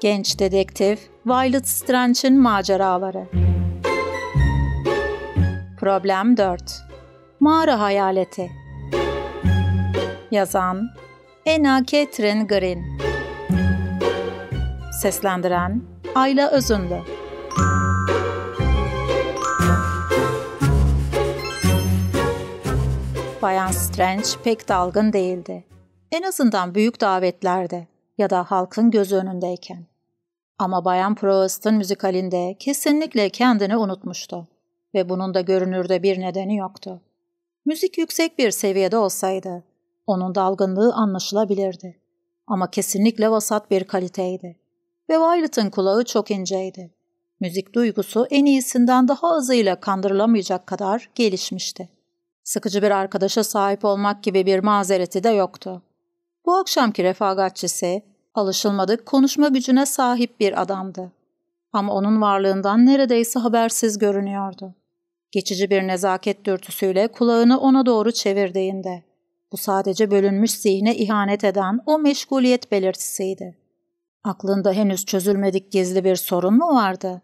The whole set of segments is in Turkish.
Genç dedektif Violet Strange'in maceraları. Problem 4. Mağara hayaleti. Yazan Ena Catherine Green. Seslendiren Ayla Özünlü. Bayan Strange pek dalgın değildi. En azından büyük davetlerde ya da halkın göz önündeyken. Ama Bayan Proust'un müzikalinde kesinlikle kendini unutmuştu ve bunun da görünürde bir nedeni yoktu. Müzik yüksek bir seviyede olsaydı onun dalgınlığı anlaşılabilirdi ama kesinlikle vasat bir kaliteydi ve Violet'ın kulağı çok inceydi. Müzik duygusu en iyisinden daha azıyla kandırılamayacak kadar gelişmişti. Sıkıcı bir arkadaşa sahip olmak gibi bir mazereti de yoktu. Bu akşamki refagatçisi Alışılmadık konuşma gücüne sahip bir adamdı. Ama onun varlığından neredeyse habersiz görünüyordu. Geçici bir nezaket dürtüsüyle kulağını ona doğru çevirdiğinde, bu sadece bölünmüş zihne ihanet eden o meşguliyet belirtisiydi. Aklında henüz çözülmedik gizli bir sorun mu vardı?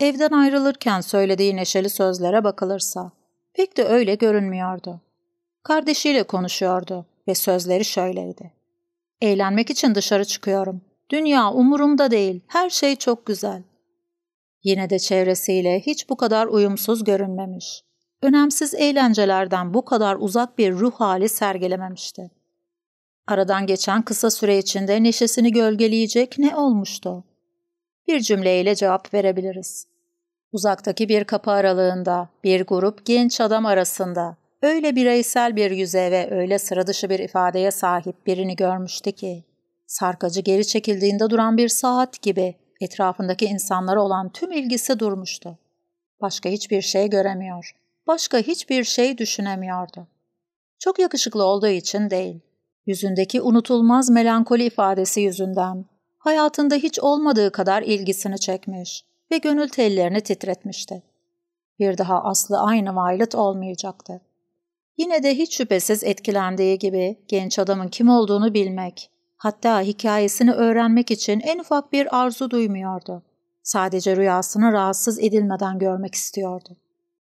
Evden ayrılırken söylediği neşeli sözlere bakılırsa, pek de öyle görünmüyordu. Kardeşiyle konuşuyordu ve sözleri şöyleydi. Eğlenmek için dışarı çıkıyorum. Dünya umurumda değil. Her şey çok güzel. Yine de çevresiyle hiç bu kadar uyumsuz görünmemiş. Önemsiz eğlencelerden bu kadar uzak bir ruh hali sergilememişti. Aradan geçen kısa süre içinde neşesini gölgeleyecek ne olmuştu? Bir cümleyle cevap verebiliriz. Uzaktaki bir kapı aralığında, bir grup genç adam arasında, öyle bireysel bir yüze ve öyle sıradışı bir ifadeye sahip birini görmüştü ki, sarkacı geri çekildiğinde duran bir saat gibi etrafındaki insanlara olan tüm ilgisi durmuştu. Başka hiçbir şey göremiyor, başka hiçbir şey düşünemiyordu. Çok yakışıklı olduğu için değil, yüzündeki unutulmaz melankoli ifadesi yüzünden hayatında hiç olmadığı kadar ilgisini çekmiş ve gönül tellerini titretmişti. Bir daha aslı aynı Violet olmayacaktı. Yine de hiç şüphesiz etkilendiği gibi genç adamın kim olduğunu bilmek, hatta hikayesini öğrenmek için en ufak bir arzu duymuyordu. Sadece rüyasını rahatsız edilmeden görmek istiyordu.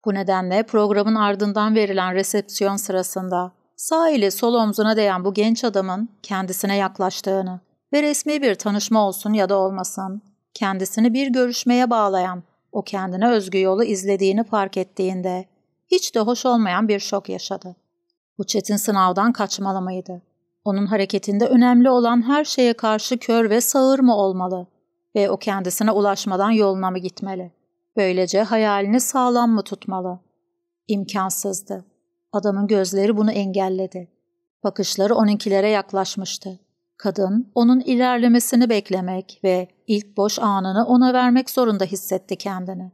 Bu nedenle programın ardından verilen resepsiyon sırasında sağ ile sol omzuna değen bu genç adamın kendisine yaklaştığını ve resmi bir tanışma olsun ya da olmasın, kendisini bir görüşmeye bağlayan o kendine özgü yolu izlediğini fark ettiğinde hiç de hoş olmayan bir şok yaşadı. Bu çetin sınavdan kaçmalamaydı. Onun hareketinde önemli olan her şeye karşı kör ve sağır mı olmalı ve o kendisine ulaşmadan yoluna mı gitmeli? Böylece hayalini sağlam mı tutmalı? İmkansızdı. Adamın gözleri bunu engelledi. Bakışları onunkilere yaklaşmıştı. Kadın, onun ilerlemesini beklemek ve ilk boş anını ona vermek zorunda hissetti kendini.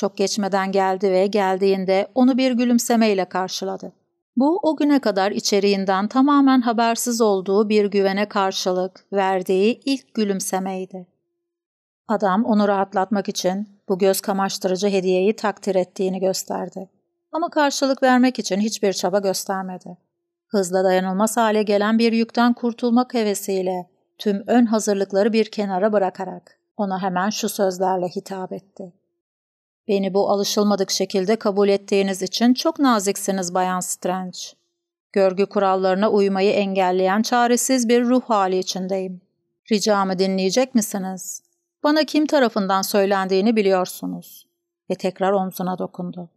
Çok geçmeden geldi ve geldiğinde onu bir gülümsemeyle karşıladı. Bu o güne kadar içeriğinden tamamen habersiz olduğu bir güvene karşılık verdiği ilk gülümsemeydi. Adam onu rahatlatmak için bu göz kamaştırıcı hediyeyi takdir ettiğini gösterdi. Ama karşılık vermek için hiçbir çaba göstermedi. Hızla dayanılmaz hale gelen bir yükten kurtulmak hevesiyle tüm ön hazırlıkları bir kenara bırakarak ona hemen şu sözlerle hitap etti. Beni bu alışılmadık şekilde kabul ettiğiniz için çok naziksiniz Bayan Strange. Görgü kurallarına uymayı engelleyen çaresiz bir ruh hali içindeyim. Ricamı dinleyecek misiniz? Bana kim tarafından söylendiğini biliyorsunuz. Ve tekrar omzuna dokundu.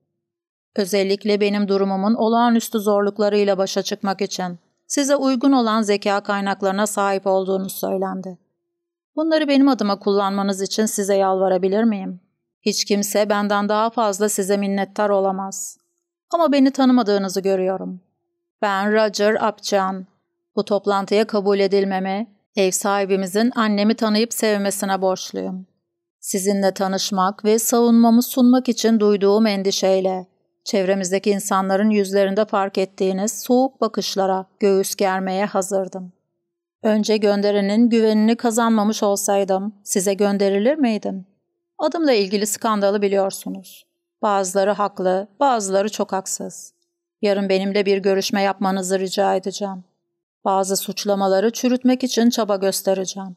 Özellikle benim durumumun olağanüstü zorluklarıyla başa çıkmak için size uygun olan zeka kaynaklarına sahip olduğunuz söylendi. Bunları benim adıma kullanmanız için size yalvarabilir miyim?'' Hiç kimse benden daha fazla size minnettar olamaz. Ama beni tanımadığınızı görüyorum. Ben Roger Apcan. Bu toplantıya kabul edilmeme, ev sahibimizin annemi tanıyıp sevmesine borçluyum. Sizinle tanışmak ve savunmamı sunmak için duyduğum endişeyle, çevremizdeki insanların yüzlerinde fark ettiğiniz soğuk bakışlara göğüs germeye hazırdım. Önce gönderenin güvenini kazanmamış olsaydım size gönderilir miydim? Adımla ilgili skandalı biliyorsunuz. Bazıları haklı, bazıları çok haksız. Yarın benimle bir görüşme yapmanızı rica edeceğim. Bazı suçlamaları çürütmek için çaba göstereceğim.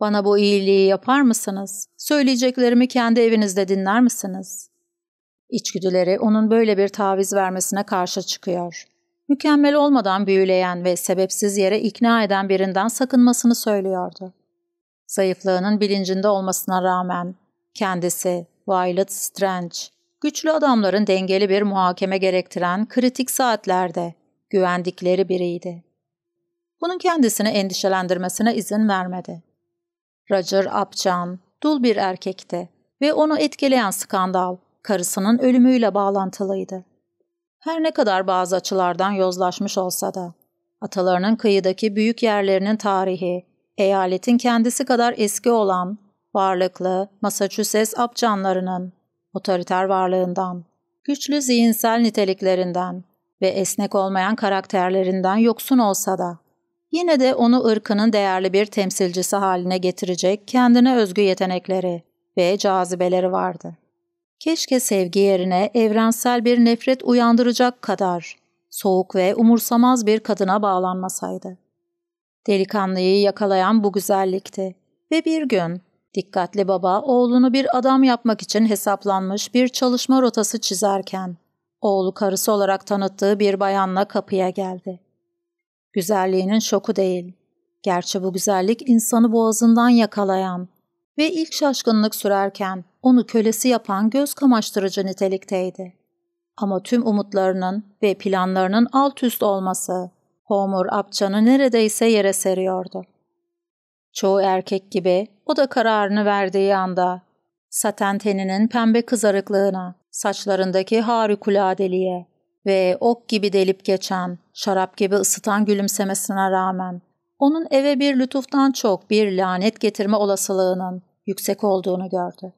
Bana bu iyiliği yapar mısınız? Söyleyeceklerimi kendi evinizde dinler misiniz? İçgüdüleri onun böyle bir taviz vermesine karşı çıkıyor. Mükemmel olmadan büyüleyen ve sebepsiz yere ikna eden birinden sakınmasını söylüyordu. Zayıflığının bilincinde olmasına rağmen Kendisi, Violet Strange, güçlü adamların dengeli bir muhakeme gerektiren kritik saatlerde güvendikleri biriydi. Bunun kendisini endişelendirmesine izin vermedi. Roger Apcan, dul bir erkekti ve onu etkileyen skandal, karısının ölümüyle bağlantılıydı. Her ne kadar bazı açılardan yozlaşmış olsa da, atalarının kıyıdaki büyük yerlerinin tarihi, eyaletin kendisi kadar eski olan varlıklı Massachusetts apcanlarının otoriter varlığından, güçlü zihinsel niteliklerinden ve esnek olmayan karakterlerinden yoksun olsa da yine de onu ırkının değerli bir temsilcisi haline getirecek kendine özgü yetenekleri ve cazibeleri vardı. Keşke sevgi yerine evrensel bir nefret uyandıracak kadar soğuk ve umursamaz bir kadına bağlanmasaydı. Delikanlıyı yakalayan bu güzellikti ve bir gün Dikkatli baba oğlunu bir adam yapmak için hesaplanmış bir çalışma rotası çizerken oğlu karısı olarak tanıttığı bir bayanla kapıya geldi. Güzelliğinin şoku değil. Gerçi bu güzellik insanı boğazından yakalayan ve ilk şaşkınlık sürerken onu kölesi yapan göz kamaştırıcı nitelikteydi. Ama tüm umutlarının ve planlarının alt üst olması Homur Apçan'ı neredeyse yere seriyordu. Çoğu erkek gibi o da kararını verdiği anda saten teninin pembe kızarıklığına, saçlarındaki harikuladeliğe ve ok gibi delip geçen, şarap gibi ısıtan gülümsemesine rağmen onun eve bir lütuftan çok bir lanet getirme olasılığının yüksek olduğunu gördü.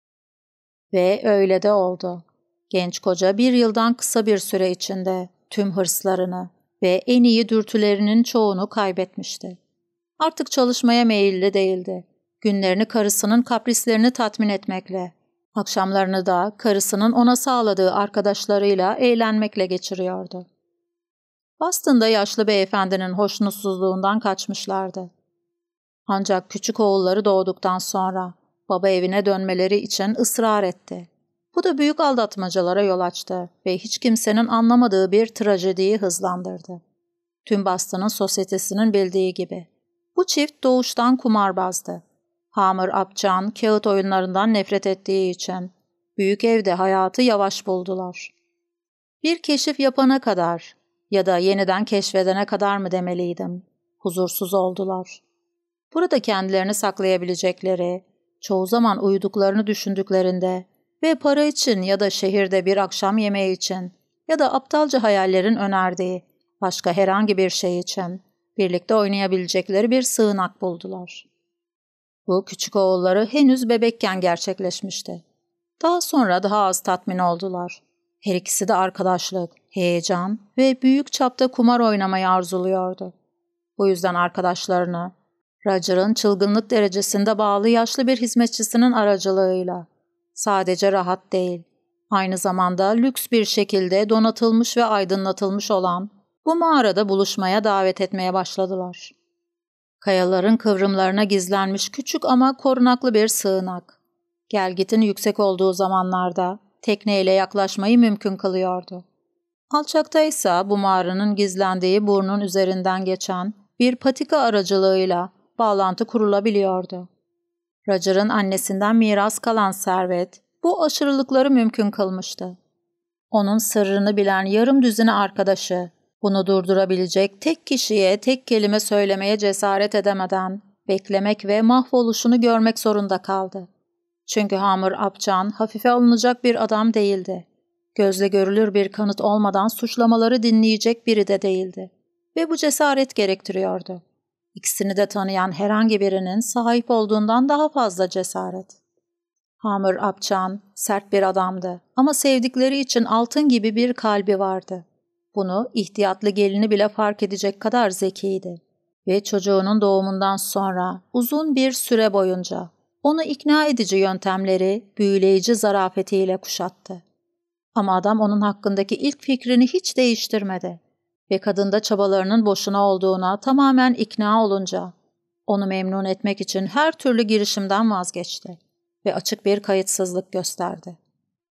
Ve öyle de oldu. Genç koca bir yıldan kısa bir süre içinde tüm hırslarını ve en iyi dürtülerinin çoğunu kaybetmişti. Artık çalışmaya meyilli değildi günlerini karısının kaprislerini tatmin etmekle, akşamlarını da karısının ona sağladığı arkadaşlarıyla eğlenmekle geçiriyordu. Boston'da yaşlı beyefendinin hoşnutsuzluğundan kaçmışlardı. Ancak küçük oğulları doğduktan sonra baba evine dönmeleri için ısrar etti. Bu da büyük aldatmacalara yol açtı ve hiç kimsenin anlamadığı bir trajediyi hızlandırdı. Tüm Boston'ın sosyetesinin bildiği gibi. Bu çift doğuştan kumarbazdı. Hamur Apcan kağıt oyunlarından nefret ettiği için büyük evde hayatı yavaş buldular. Bir keşif yapana kadar ya da yeniden keşfedene kadar mı demeliydim. Huzursuz oldular. Burada kendilerini saklayabilecekleri, çoğu zaman uyuduklarını düşündüklerinde ve para için ya da şehirde bir akşam yemeği için ya da aptalca hayallerin önerdiği başka herhangi bir şey için birlikte oynayabilecekleri bir sığınak buldular. Bu küçük oğulları henüz bebekken gerçekleşmişti. Daha sonra daha az tatmin oldular. Her ikisi de arkadaşlık, heyecan ve büyük çapta kumar oynamayı arzuluyordu. Bu yüzden arkadaşlarını, Roger'ın çılgınlık derecesinde bağlı yaşlı bir hizmetçisinin aracılığıyla, sadece rahat değil, aynı zamanda lüks bir şekilde donatılmış ve aydınlatılmış olan bu mağarada buluşmaya davet etmeye başladılar. Kayaların kıvrımlarına gizlenmiş küçük ama korunaklı bir sığınak. Gelgitin yüksek olduğu zamanlarda tekneyle yaklaşmayı mümkün kılıyordu. Alçakta ise bu mağaranın gizlendiği burnun üzerinden geçen bir patika aracılığıyla bağlantı kurulabiliyordu. Roger'ın annesinden miras kalan servet bu aşırılıkları mümkün kılmıştı. Onun sırrını bilen yarım düzine arkadaşı bunu durdurabilecek tek kişiye tek kelime söylemeye cesaret edemeden beklemek ve mahvoluşunu görmek zorunda kaldı. Çünkü Hamur Apcan hafife alınacak bir adam değildi. Gözle görülür bir kanıt olmadan suçlamaları dinleyecek biri de değildi. Ve bu cesaret gerektiriyordu. İkisini de tanıyan herhangi birinin sahip olduğundan daha fazla cesaret. Hamur Apcan sert bir adamdı ama sevdikleri için altın gibi bir kalbi vardı. Bunu ihtiyatlı gelini bile fark edecek kadar zekiydi. Ve çocuğunun doğumundan sonra uzun bir süre boyunca onu ikna edici yöntemleri büyüleyici zarafetiyle kuşattı. Ama adam onun hakkındaki ilk fikrini hiç değiştirmedi ve kadında çabalarının boşuna olduğuna tamamen ikna olunca onu memnun etmek için her türlü girişimden vazgeçti ve açık bir kayıtsızlık gösterdi.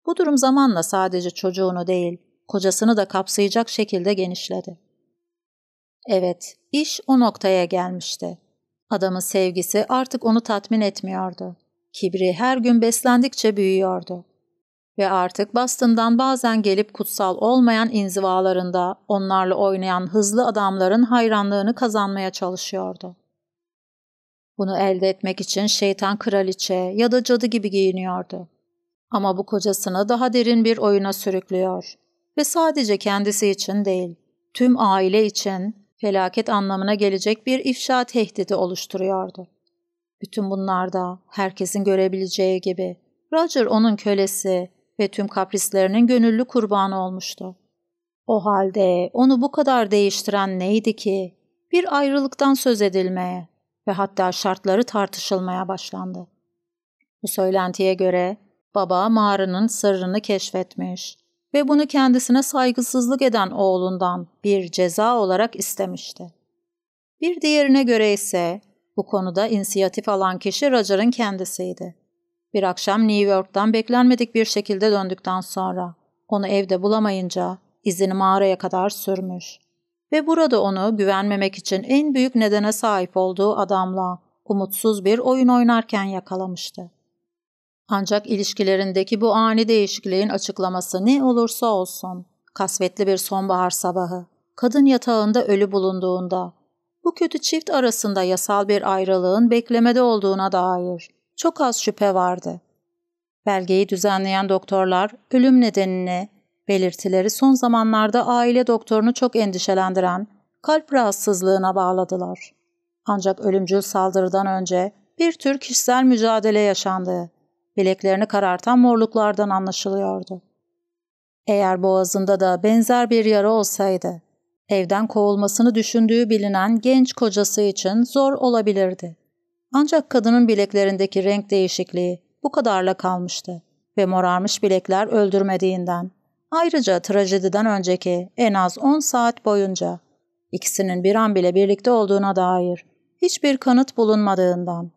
Bu durum zamanla sadece çocuğunu değil, kocasını da kapsayacak şekilde genişledi. Evet, iş o noktaya gelmişti. Adamın sevgisi artık onu tatmin etmiyordu. Kibri her gün beslendikçe büyüyordu. Ve artık bastından bazen gelip kutsal olmayan inzivalarında onlarla oynayan hızlı adamların hayranlığını kazanmaya çalışıyordu. Bunu elde etmek için şeytan kraliçe ya da cadı gibi giyiniyordu. Ama bu kocasını daha derin bir oyuna sürüklüyor ve sadece kendisi için değil, tüm aile için felaket anlamına gelecek bir ifşa tehdidi oluşturuyordu. Bütün bunlarda herkesin görebileceği gibi Roger onun kölesi ve tüm kaprislerinin gönüllü kurbanı olmuştu. O halde onu bu kadar değiştiren neydi ki bir ayrılıktan söz edilmeye ve hatta şartları tartışılmaya başlandı. Bu söylentiye göre baba mağaranın sırrını keşfetmiş ve bunu kendisine saygısızlık eden oğlundan bir ceza olarak istemişti. Bir diğerine göre ise bu konuda inisiyatif alan kişi Roger'ın kendisiydi. Bir akşam New York'tan beklenmedik bir şekilde döndükten sonra onu evde bulamayınca izini mağaraya kadar sürmüş ve burada onu güvenmemek için en büyük nedene sahip olduğu adamla umutsuz bir oyun oynarken yakalamıştı. Ancak ilişkilerindeki bu ani değişikliğin açıklaması ne olursa olsun, kasvetli bir sonbahar sabahı, kadın yatağında ölü bulunduğunda, bu kötü çift arasında yasal bir ayrılığın beklemede olduğuna dair çok az şüphe vardı. Belgeyi düzenleyen doktorlar ölüm nedenini, belirtileri son zamanlarda aile doktorunu çok endişelendiren kalp rahatsızlığına bağladılar. Ancak ölümcül saldırıdan önce bir tür kişisel mücadele yaşandı bileklerini karartan morluklardan anlaşılıyordu. Eğer boğazında da benzer bir yara olsaydı, evden kovulmasını düşündüğü bilinen genç kocası için zor olabilirdi. Ancak kadının bileklerindeki renk değişikliği bu kadarla kalmıştı ve morarmış bilekler öldürmediğinden. Ayrıca trajediden önceki en az 10 saat boyunca ikisinin bir an bile birlikte olduğuna dair hiçbir kanıt bulunmadığından.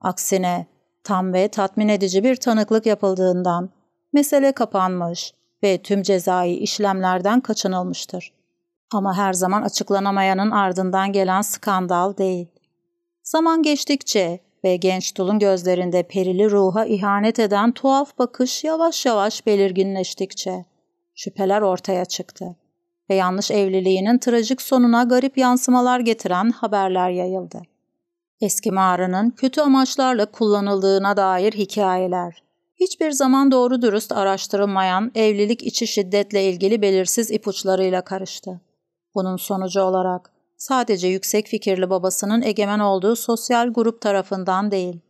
Aksine tam ve tatmin edici bir tanıklık yapıldığından mesele kapanmış ve tüm cezai işlemlerden kaçınılmıştır. Ama her zaman açıklanamayanın ardından gelen skandal değil. Zaman geçtikçe ve genç tulun gözlerinde perili ruha ihanet eden tuhaf bakış yavaş yavaş belirginleştikçe şüpheler ortaya çıktı ve yanlış evliliğinin trajik sonuna garip yansımalar getiren haberler yayıldı. Eski mağaranın kötü amaçlarla kullanıldığına dair hikayeler. Hiçbir zaman doğru dürüst araştırılmayan evlilik içi şiddetle ilgili belirsiz ipuçlarıyla karıştı. Bunun sonucu olarak sadece yüksek fikirli babasının egemen olduğu sosyal grup tarafından değil,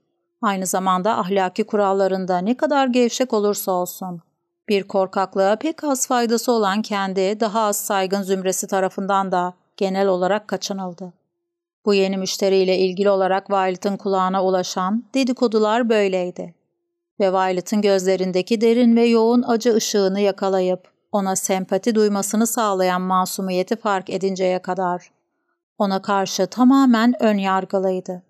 aynı zamanda ahlaki kurallarında ne kadar gevşek olursa olsun, bir korkaklığa pek az faydası olan kendi daha az saygın zümresi tarafından da genel olarak kaçınıldı. Bu yeni müşteriyle ilgili olarak Violet'ın kulağına ulaşan dedikodular böyleydi. Ve Violet'ın gözlerindeki derin ve yoğun acı ışığını yakalayıp ona sempati duymasını sağlayan masumiyeti fark edinceye kadar. Ona karşı tamamen ön yargılıydı.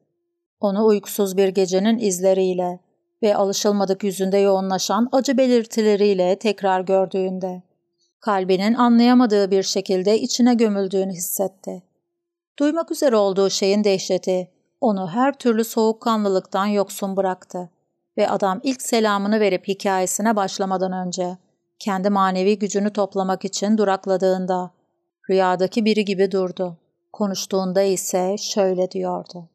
Onu uykusuz bir gecenin izleriyle ve alışılmadık yüzünde yoğunlaşan acı belirtileriyle tekrar gördüğünde, kalbinin anlayamadığı bir şekilde içine gömüldüğünü hissetti. Duymak üzere olduğu şeyin dehşeti onu her türlü soğukkanlılıktan yoksun bıraktı ve adam ilk selamını verip hikayesine başlamadan önce kendi manevi gücünü toplamak için durakladığında rüyadaki biri gibi durdu. Konuştuğunda ise şöyle diyordu.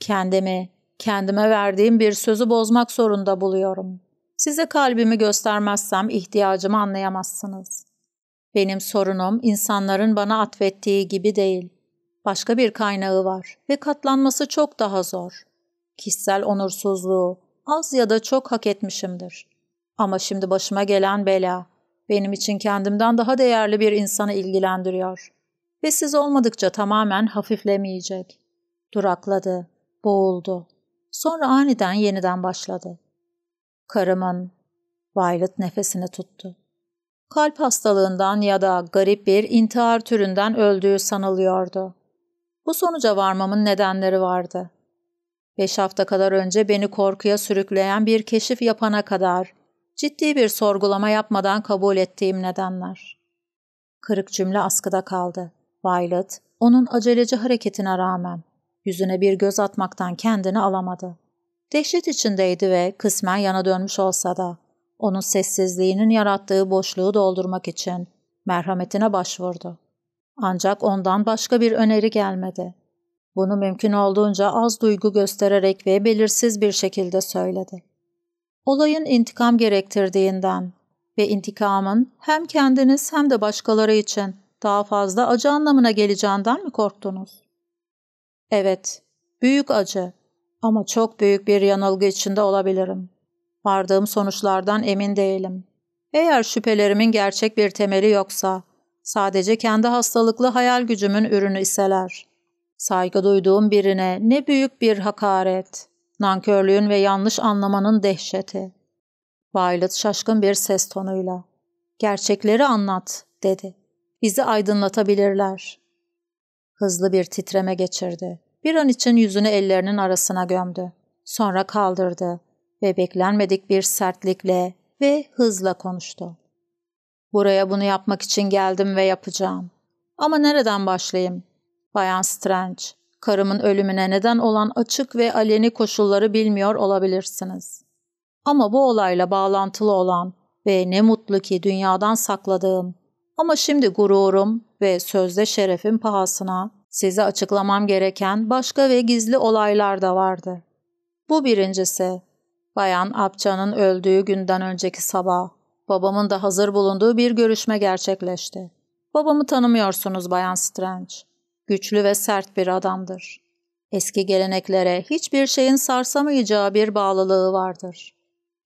Kendimi, kendime verdiğim bir sözü bozmak zorunda buluyorum. Size kalbimi göstermezsem ihtiyacımı anlayamazsınız. Benim sorunum insanların bana atfettiği gibi değil başka bir kaynağı var ve katlanması çok daha zor. Kişisel onursuzluğu az ya da çok hak etmişimdir. Ama şimdi başıma gelen bela benim için kendimden daha değerli bir insanı ilgilendiriyor. Ve siz olmadıkça tamamen hafiflemeyecek. Durakladı, boğuldu. Sonra aniden yeniden başladı. Karımın, Violet nefesini tuttu. Kalp hastalığından ya da garip bir intihar türünden öldüğü sanılıyordu. Bu sonuca varmamın nedenleri vardı. Beş hafta kadar önce beni korkuya sürükleyen bir keşif yapana kadar ciddi bir sorgulama yapmadan kabul ettiğim nedenler. Kırık cümle askıda kaldı. Violet, onun aceleci hareketine rağmen yüzüne bir göz atmaktan kendini alamadı. Dehşet içindeydi ve kısmen yana dönmüş olsa da onun sessizliğinin yarattığı boşluğu doldurmak için merhametine başvurdu. Ancak ondan başka bir öneri gelmedi. Bunu mümkün olduğunca az duygu göstererek ve belirsiz bir şekilde söyledi. Olayın intikam gerektirdiğinden ve intikamın hem kendiniz hem de başkaları için daha fazla acı anlamına geleceğinden mi korktunuz? Evet, büyük acı ama çok büyük bir yanılgı içinde olabilirim. Vardığım sonuçlardan emin değilim. Eğer şüphelerimin gerçek bir temeli yoksa Sadece kendi hastalıklı hayal gücümün ürünü iseler. Saygı duyduğum birine ne büyük bir hakaret. Nankörlüğün ve yanlış anlamanın dehşeti. Violet şaşkın bir ses tonuyla. Gerçekleri anlat, dedi. Bizi aydınlatabilirler. Hızlı bir titreme geçirdi. Bir an için yüzünü ellerinin arasına gömdü. Sonra kaldırdı ve beklenmedik bir sertlikle ve hızla konuştu. Buraya bunu yapmak için geldim ve yapacağım. Ama nereden başlayayım? Bayan Strange, karımın ölümüne neden olan açık ve aleni koşulları bilmiyor olabilirsiniz. Ama bu olayla bağlantılı olan ve ne mutlu ki dünyadan sakladığım ama şimdi gururum ve sözde şerefim pahasına size açıklamam gereken başka ve gizli olaylar da vardı. Bu birincisi, Bayan Apça'nın öldüğü günden önceki sabah Babamın da hazır bulunduğu bir görüşme gerçekleşti. Babamı tanımıyorsunuz Bayan Strange. Güçlü ve sert bir adamdır. Eski geleneklere hiçbir şeyin sarsamayacağı bir bağlılığı vardır.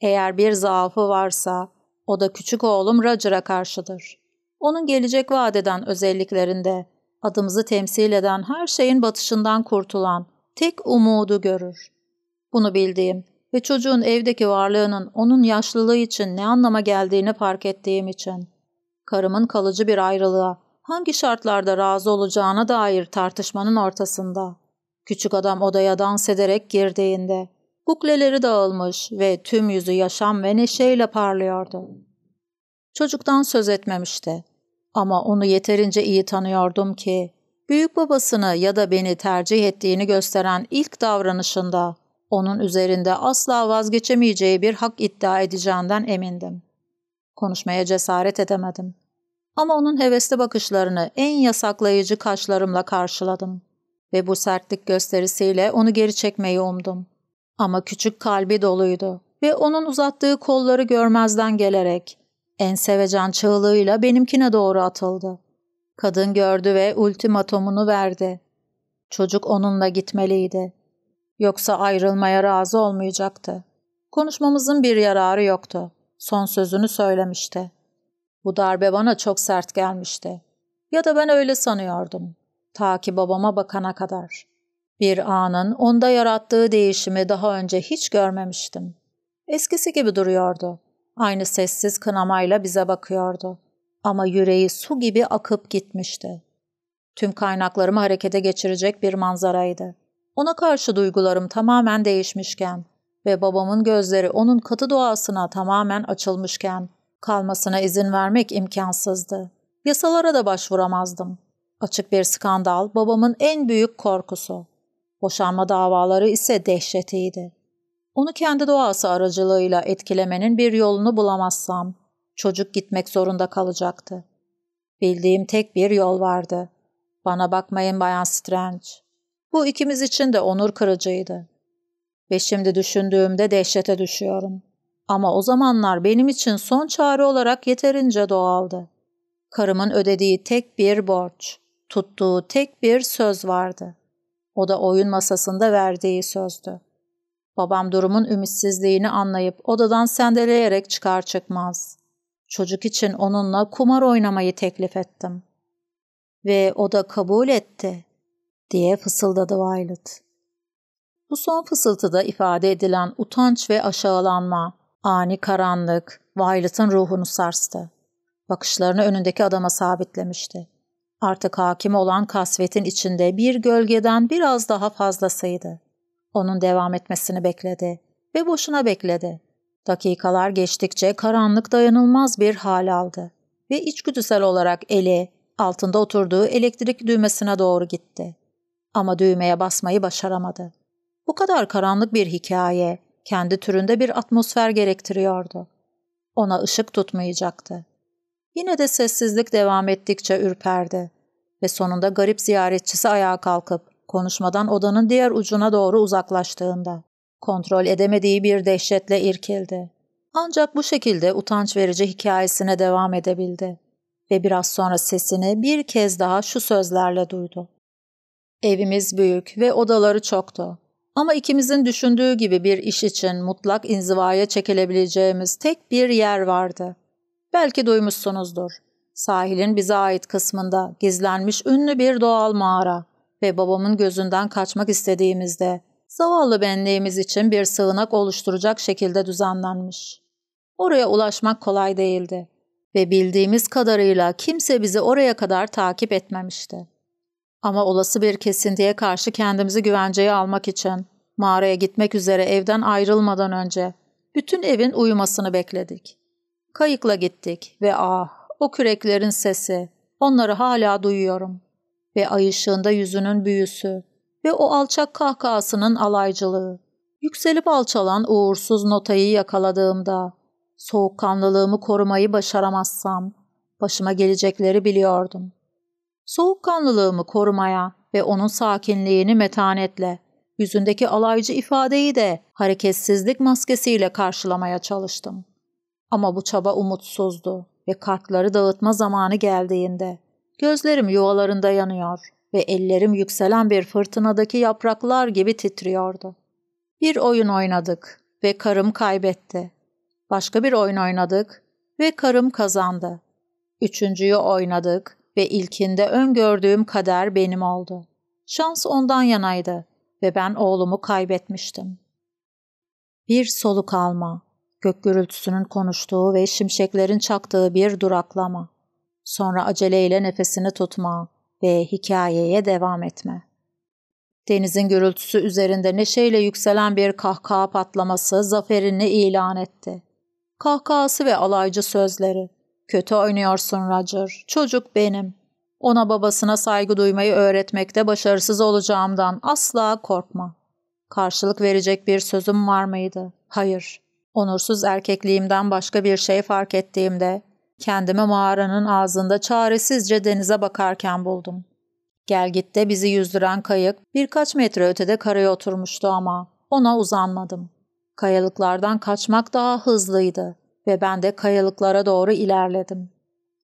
Eğer bir zaafı varsa o da küçük oğlum Roger'a karşıdır. Onun gelecek vadeden özelliklerinde adımızı temsil eden her şeyin batışından kurtulan tek umudu görür. Bunu bildiğim ve çocuğun evdeki varlığının onun yaşlılığı için ne anlama geldiğini fark ettiğim için. Karımın kalıcı bir ayrılığa, hangi şartlarda razı olacağına dair tartışmanın ortasında. Küçük adam odaya dans ederek girdiğinde, kukleleri dağılmış ve tüm yüzü yaşam ve neşeyle parlıyordu. Çocuktan söz etmemişti ama onu yeterince iyi tanıyordum ki, büyük babasını ya da beni tercih ettiğini gösteren ilk davranışında onun üzerinde asla vazgeçemeyeceği bir hak iddia edeceğinden emindim. Konuşmaya cesaret edemedim. Ama onun hevesli bakışlarını en yasaklayıcı kaşlarımla karşıladım ve bu sertlik gösterisiyle onu geri çekmeyi umdum. Ama küçük kalbi doluydu ve onun uzattığı kolları görmezden gelerek en sevecen çığlığıyla benimkine doğru atıldı. Kadın gördü ve ultimatomunu verdi. Çocuk onunla gitmeliydi. Yoksa ayrılmaya razı olmayacaktı. Konuşmamızın bir yararı yoktu. Son sözünü söylemişti. Bu darbe bana çok sert gelmişti. Ya da ben öyle sanıyordum. Ta ki babama bakana kadar. Bir anın onda yarattığı değişimi daha önce hiç görmemiştim. Eskisi gibi duruyordu. Aynı sessiz kınamayla bize bakıyordu. Ama yüreği su gibi akıp gitmişti. Tüm kaynaklarımı harekete geçirecek bir manzaraydı. Ona karşı duygularım tamamen değişmişken ve babamın gözleri onun katı doğasına tamamen açılmışken kalmasına izin vermek imkansızdı. Yasalara da başvuramazdım. Açık bir skandal babamın en büyük korkusu. Boşanma davaları ise dehşetiydi. Onu kendi doğası aracılığıyla etkilemenin bir yolunu bulamazsam çocuk gitmek zorunda kalacaktı. Bildiğim tek bir yol vardı. Bana bakmayın Bayan Strange. Bu ikimiz için de onur kırıcıydı. Ve şimdi düşündüğümde dehşete düşüyorum. Ama o zamanlar benim için son çare olarak yeterince doğaldı. Karımın ödediği tek bir borç, tuttuğu tek bir söz vardı. O da oyun masasında verdiği sözdü. Babam durumun ümitsizliğini anlayıp odadan sendeleyerek çıkar çıkmaz. Çocuk için onunla kumar oynamayı teklif ettim. Ve o da kabul etti diye fısıldadı Violet. Bu son fısıltıda ifade edilen utanç ve aşağılanma, ani karanlık, Violet'ın ruhunu sarstı. Bakışlarını önündeki adama sabitlemişti. Artık hakim olan kasvetin içinde bir gölgeden biraz daha fazlasıydı. Onun devam etmesini bekledi ve boşuna bekledi. Dakikalar geçtikçe karanlık dayanılmaz bir hal aldı ve içgüdüsel olarak eli altında oturduğu elektrik düğmesine doğru gitti. Ama düğmeye basmayı başaramadı. Bu kadar karanlık bir hikaye kendi türünde bir atmosfer gerektiriyordu. Ona ışık tutmayacaktı. Yine de sessizlik devam ettikçe ürperdi ve sonunda garip ziyaretçisi ayağa kalkıp konuşmadan odanın diğer ucuna doğru uzaklaştığında kontrol edemediği bir dehşetle irkildi. Ancak bu şekilde utanç verici hikayesine devam edebildi ve biraz sonra sesini bir kez daha şu sözlerle duydu. Evimiz büyük ve odaları çoktu. Ama ikimizin düşündüğü gibi bir iş için mutlak inzivaya çekilebileceğimiz tek bir yer vardı. Belki duymuşsunuzdur. Sahilin bize ait kısmında gizlenmiş ünlü bir doğal mağara ve babamın gözünden kaçmak istediğimizde zavallı benliğimiz için bir sığınak oluşturacak şekilde düzenlenmiş. Oraya ulaşmak kolay değildi ve bildiğimiz kadarıyla kimse bizi oraya kadar takip etmemişti. Ama olası bir kesintiye karşı kendimizi güvenceye almak için mağaraya gitmek üzere evden ayrılmadan önce bütün evin uyumasını bekledik. Kayıkla gittik ve ah o küreklerin sesi onları hala duyuyorum ve ay ışığında yüzünün büyüsü ve o alçak kahkahasının alaycılığı. Yükselip alçalan uğursuz notayı yakaladığımda soğukkanlılığımı korumayı başaramazsam başıma gelecekleri biliyordum. Soğukkanlılığımı korumaya ve onun sakinliğini metanetle, yüzündeki alaycı ifadeyi de hareketsizlik maskesiyle karşılamaya çalıştım. Ama bu çaba umutsuzdu ve kartları dağıtma zamanı geldiğinde gözlerim yuvalarında yanıyor ve ellerim yükselen bir fırtınadaki yapraklar gibi titriyordu. Bir oyun oynadık ve karım kaybetti. Başka bir oyun oynadık ve karım kazandı. Üçüncüyü oynadık ve ilkinde öngördüğüm kader benim oldu. Şans ondan yanaydı ve ben oğlumu kaybetmiştim. Bir soluk alma, gök gürültüsünün konuştuğu ve şimşeklerin çaktığı bir duraklama. Sonra aceleyle nefesini tutma ve hikayeye devam etme. Denizin gürültüsü üzerinde neşeyle yükselen bir kahkaha patlaması zaferini ilan etti. Kahkahası ve alaycı sözleri Kötü oynuyorsun Roger. Çocuk benim. Ona babasına saygı duymayı öğretmekte başarısız olacağımdan asla korkma. Karşılık verecek bir sözüm var mıydı? Hayır. Onursuz erkekliğimden başka bir şey fark ettiğimde kendimi mağaranın ağzında çaresizce denize bakarken buldum. Gelgitte bizi yüzdüren kayık birkaç metre ötede karaya oturmuştu ama ona uzanmadım. Kayalıklardan kaçmak daha hızlıydı ve ben de kayalıklara doğru ilerledim.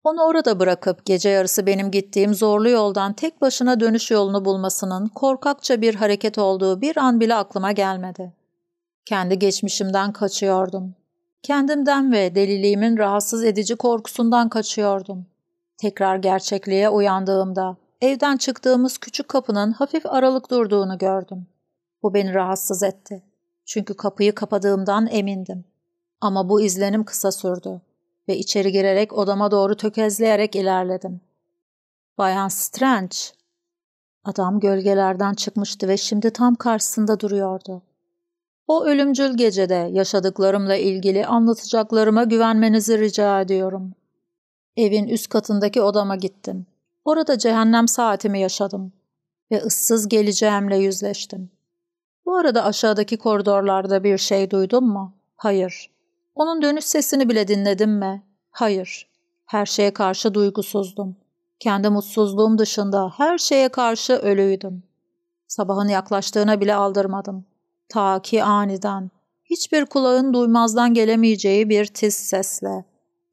Onu orada bırakıp gece yarısı benim gittiğim zorlu yoldan tek başına dönüş yolunu bulmasının korkakça bir hareket olduğu bir an bile aklıma gelmedi. Kendi geçmişimden kaçıyordum. Kendimden ve deliliğimin rahatsız edici korkusundan kaçıyordum. Tekrar gerçekliğe uyandığımda evden çıktığımız küçük kapının hafif aralık durduğunu gördüm. Bu beni rahatsız etti. Çünkü kapıyı kapadığımdan emindim. Ama bu izlenim kısa sürdü ve içeri girerek odama doğru tökezleyerek ilerledim. Bayan Strange. Adam gölgelerden çıkmıştı ve şimdi tam karşısında duruyordu. O ölümcül gecede yaşadıklarımla ilgili anlatacaklarıma güvenmenizi rica ediyorum. Evin üst katındaki odama gittim. Orada cehennem saatimi yaşadım ve ıssız geleceğimle yüzleştim. Bu arada aşağıdaki koridorlarda bir şey duydun mu? Hayır. Onun dönüş sesini bile dinledim mi? Hayır. Her şeye karşı duygusuzdum. Kendi mutsuzluğum dışında her şeye karşı ölüydüm. Sabahın yaklaştığına bile aldırmadım. Ta ki aniden, hiçbir kulağın duymazdan gelemeyeceği bir tiz sesle,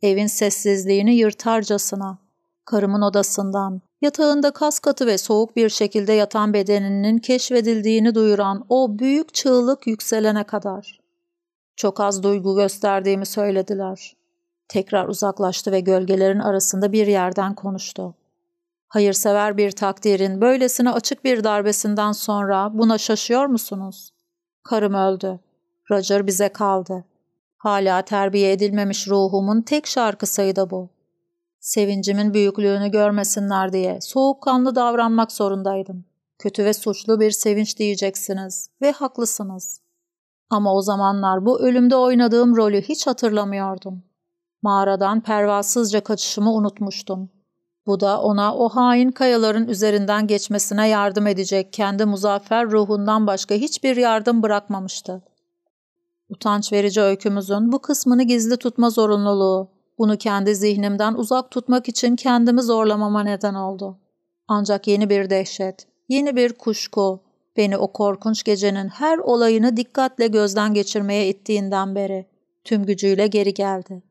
evin sessizliğini yırtarcasına, karımın odasından, yatağında kas katı ve soğuk bir şekilde yatan bedeninin keşfedildiğini duyuran o büyük çığlık yükselene kadar. Çok az duygu gösterdiğimi söylediler. Tekrar uzaklaştı ve gölgelerin arasında bir yerden konuştu. Hayırsever bir takdirin böylesine açık bir darbesinden sonra buna şaşıyor musunuz? Karım öldü. Roger bize kaldı. Hala terbiye edilmemiş ruhumun tek şarkısıydı bu. Sevincimin büyüklüğünü görmesinler diye soğukkanlı davranmak zorundaydım. Kötü ve suçlu bir sevinç diyeceksiniz ve haklısınız. Ama o zamanlar bu ölümde oynadığım rolü hiç hatırlamıyordum. Mağaradan pervasızca kaçışımı unutmuştum. Bu da ona o hain kayaların üzerinden geçmesine yardım edecek kendi muzaffer ruhundan başka hiçbir yardım bırakmamıştı. Utanç verici öykümüzün bu kısmını gizli tutma zorunluluğu, bunu kendi zihnimden uzak tutmak için kendimi zorlamama neden oldu. Ancak yeni bir dehşet, yeni bir kuşku, Beni o korkunç gecenin her olayını dikkatle gözden geçirmeye ittiğinden beri tüm gücüyle geri geldi.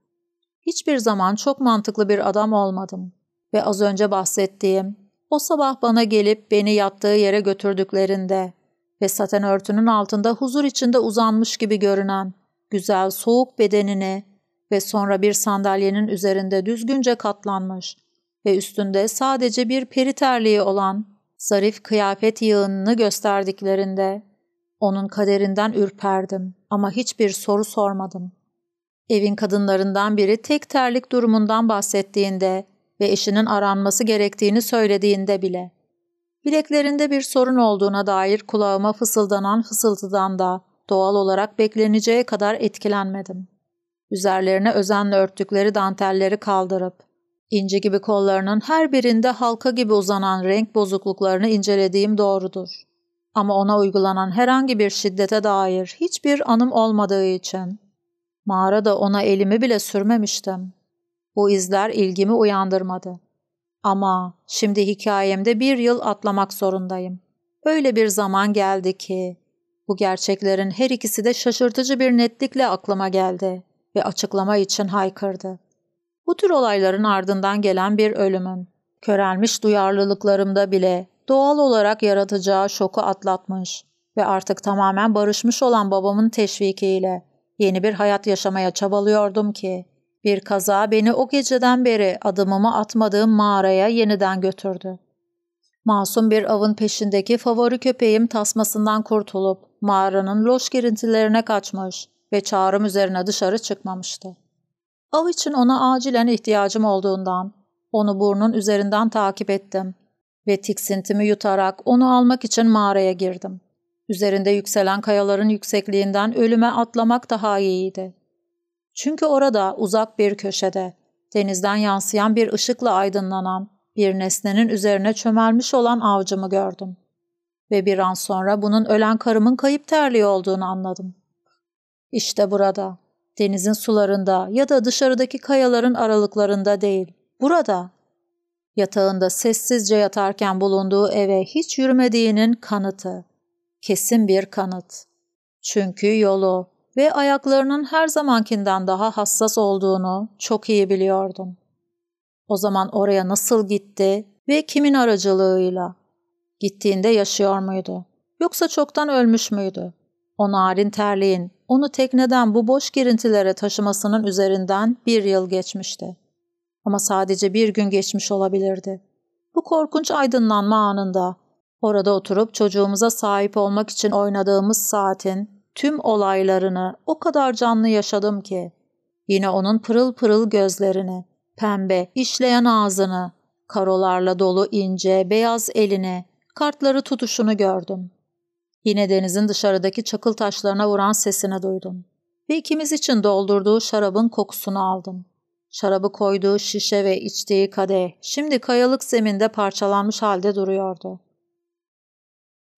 Hiçbir zaman çok mantıklı bir adam olmadım ve az önce bahsettiğim o sabah bana gelip beni yattığı yere götürdüklerinde ve saten örtünün altında huzur içinde uzanmış gibi görünen güzel soğuk bedenini ve sonra bir sandalyenin üzerinde düzgünce katlanmış ve üstünde sadece bir peri terliği olan zarif kıyafet yığınını gösterdiklerinde onun kaderinden ürperdim ama hiçbir soru sormadım. Evin kadınlarından biri tek terlik durumundan bahsettiğinde ve eşinin aranması gerektiğini söylediğinde bile bileklerinde bir sorun olduğuna dair kulağıma fısıldanan fısıltıdan da doğal olarak bekleneceği kadar etkilenmedim. Üzerlerine özenle örttükleri dantelleri kaldırıp İnce gibi kollarının her birinde halka gibi uzanan renk bozukluklarını incelediğim doğrudur. Ama ona uygulanan herhangi bir şiddete dair hiçbir anım olmadığı için mağarada ona elimi bile sürmemiştim. Bu izler ilgimi uyandırmadı. Ama şimdi hikayemde bir yıl atlamak zorundayım. Öyle bir zaman geldi ki bu gerçeklerin her ikisi de şaşırtıcı bir netlikle aklıma geldi ve açıklama için haykırdı. Bu tür olayların ardından gelen bir ölümün, körelmiş duyarlılıklarımda bile doğal olarak yaratacağı şoku atlatmış ve artık tamamen barışmış olan babamın teşvikiyle yeni bir hayat yaşamaya çabalıyordum ki bir kaza beni o geceden beri adımımı atmadığım mağaraya yeniden götürdü. Masum bir avın peşindeki favori köpeğim tasmasından kurtulup mağaranın loş girintilerine kaçmış ve çağrım üzerine dışarı çıkmamıştı. Av için ona acilen ihtiyacım olduğundan onu burnun üzerinden takip ettim ve tiksintimi yutarak onu almak için mağaraya girdim. Üzerinde yükselen kayaların yüksekliğinden ölüme atlamak daha iyiydi. Çünkü orada uzak bir köşede denizden yansıyan bir ışıkla aydınlanan bir nesnenin üzerine çömelmiş olan avcımı gördüm. Ve bir an sonra bunun ölen karımın kayıp terliği olduğunu anladım. İşte burada denizin sularında ya da dışarıdaki kayaların aralıklarında değil, burada. Yatağında sessizce yatarken bulunduğu eve hiç yürümediğinin kanıtı. Kesin bir kanıt. Çünkü yolu ve ayaklarının her zamankinden daha hassas olduğunu çok iyi biliyordum. O zaman oraya nasıl gitti ve kimin aracılığıyla? Gittiğinde yaşıyor muydu? Yoksa çoktan ölmüş müydü? O narin terliğin onu tekneden bu boş girintilere taşımasının üzerinden bir yıl geçmişti. Ama sadece bir gün geçmiş olabilirdi. Bu korkunç aydınlanma anında orada oturup çocuğumuza sahip olmak için oynadığımız saatin tüm olaylarını o kadar canlı yaşadım ki yine onun pırıl pırıl gözlerini, pembe, işleyen ağzını, karolarla dolu ince beyaz elini, kartları tutuşunu gördüm. Yine denizin dışarıdaki çakıl taşlarına vuran sesini duydum. Ve ikimiz için doldurduğu şarabın kokusunu aldım. Şarabı koyduğu şişe ve içtiği kadeh şimdi kayalık zeminde parçalanmış halde duruyordu.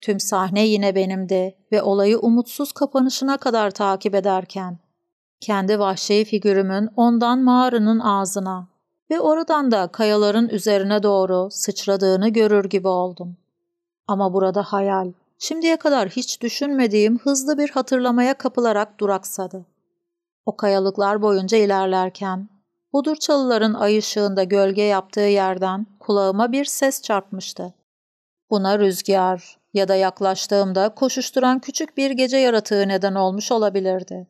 Tüm sahne yine benimdi ve olayı umutsuz kapanışına kadar takip ederken kendi vahşi figürümün ondan mağaranın ağzına ve oradan da kayaların üzerine doğru sıçradığını görür gibi oldum. Ama burada hayal, Şimdiye kadar hiç düşünmediğim hızlı bir hatırlamaya kapılarak duraksadı. O kayalıklar boyunca ilerlerken, budur çalıların ay ışığında gölge yaptığı yerden kulağıma bir ses çarpmıştı. Buna rüzgar ya da yaklaştığımda koşuşturan küçük bir gece yaratığı neden olmuş olabilirdi.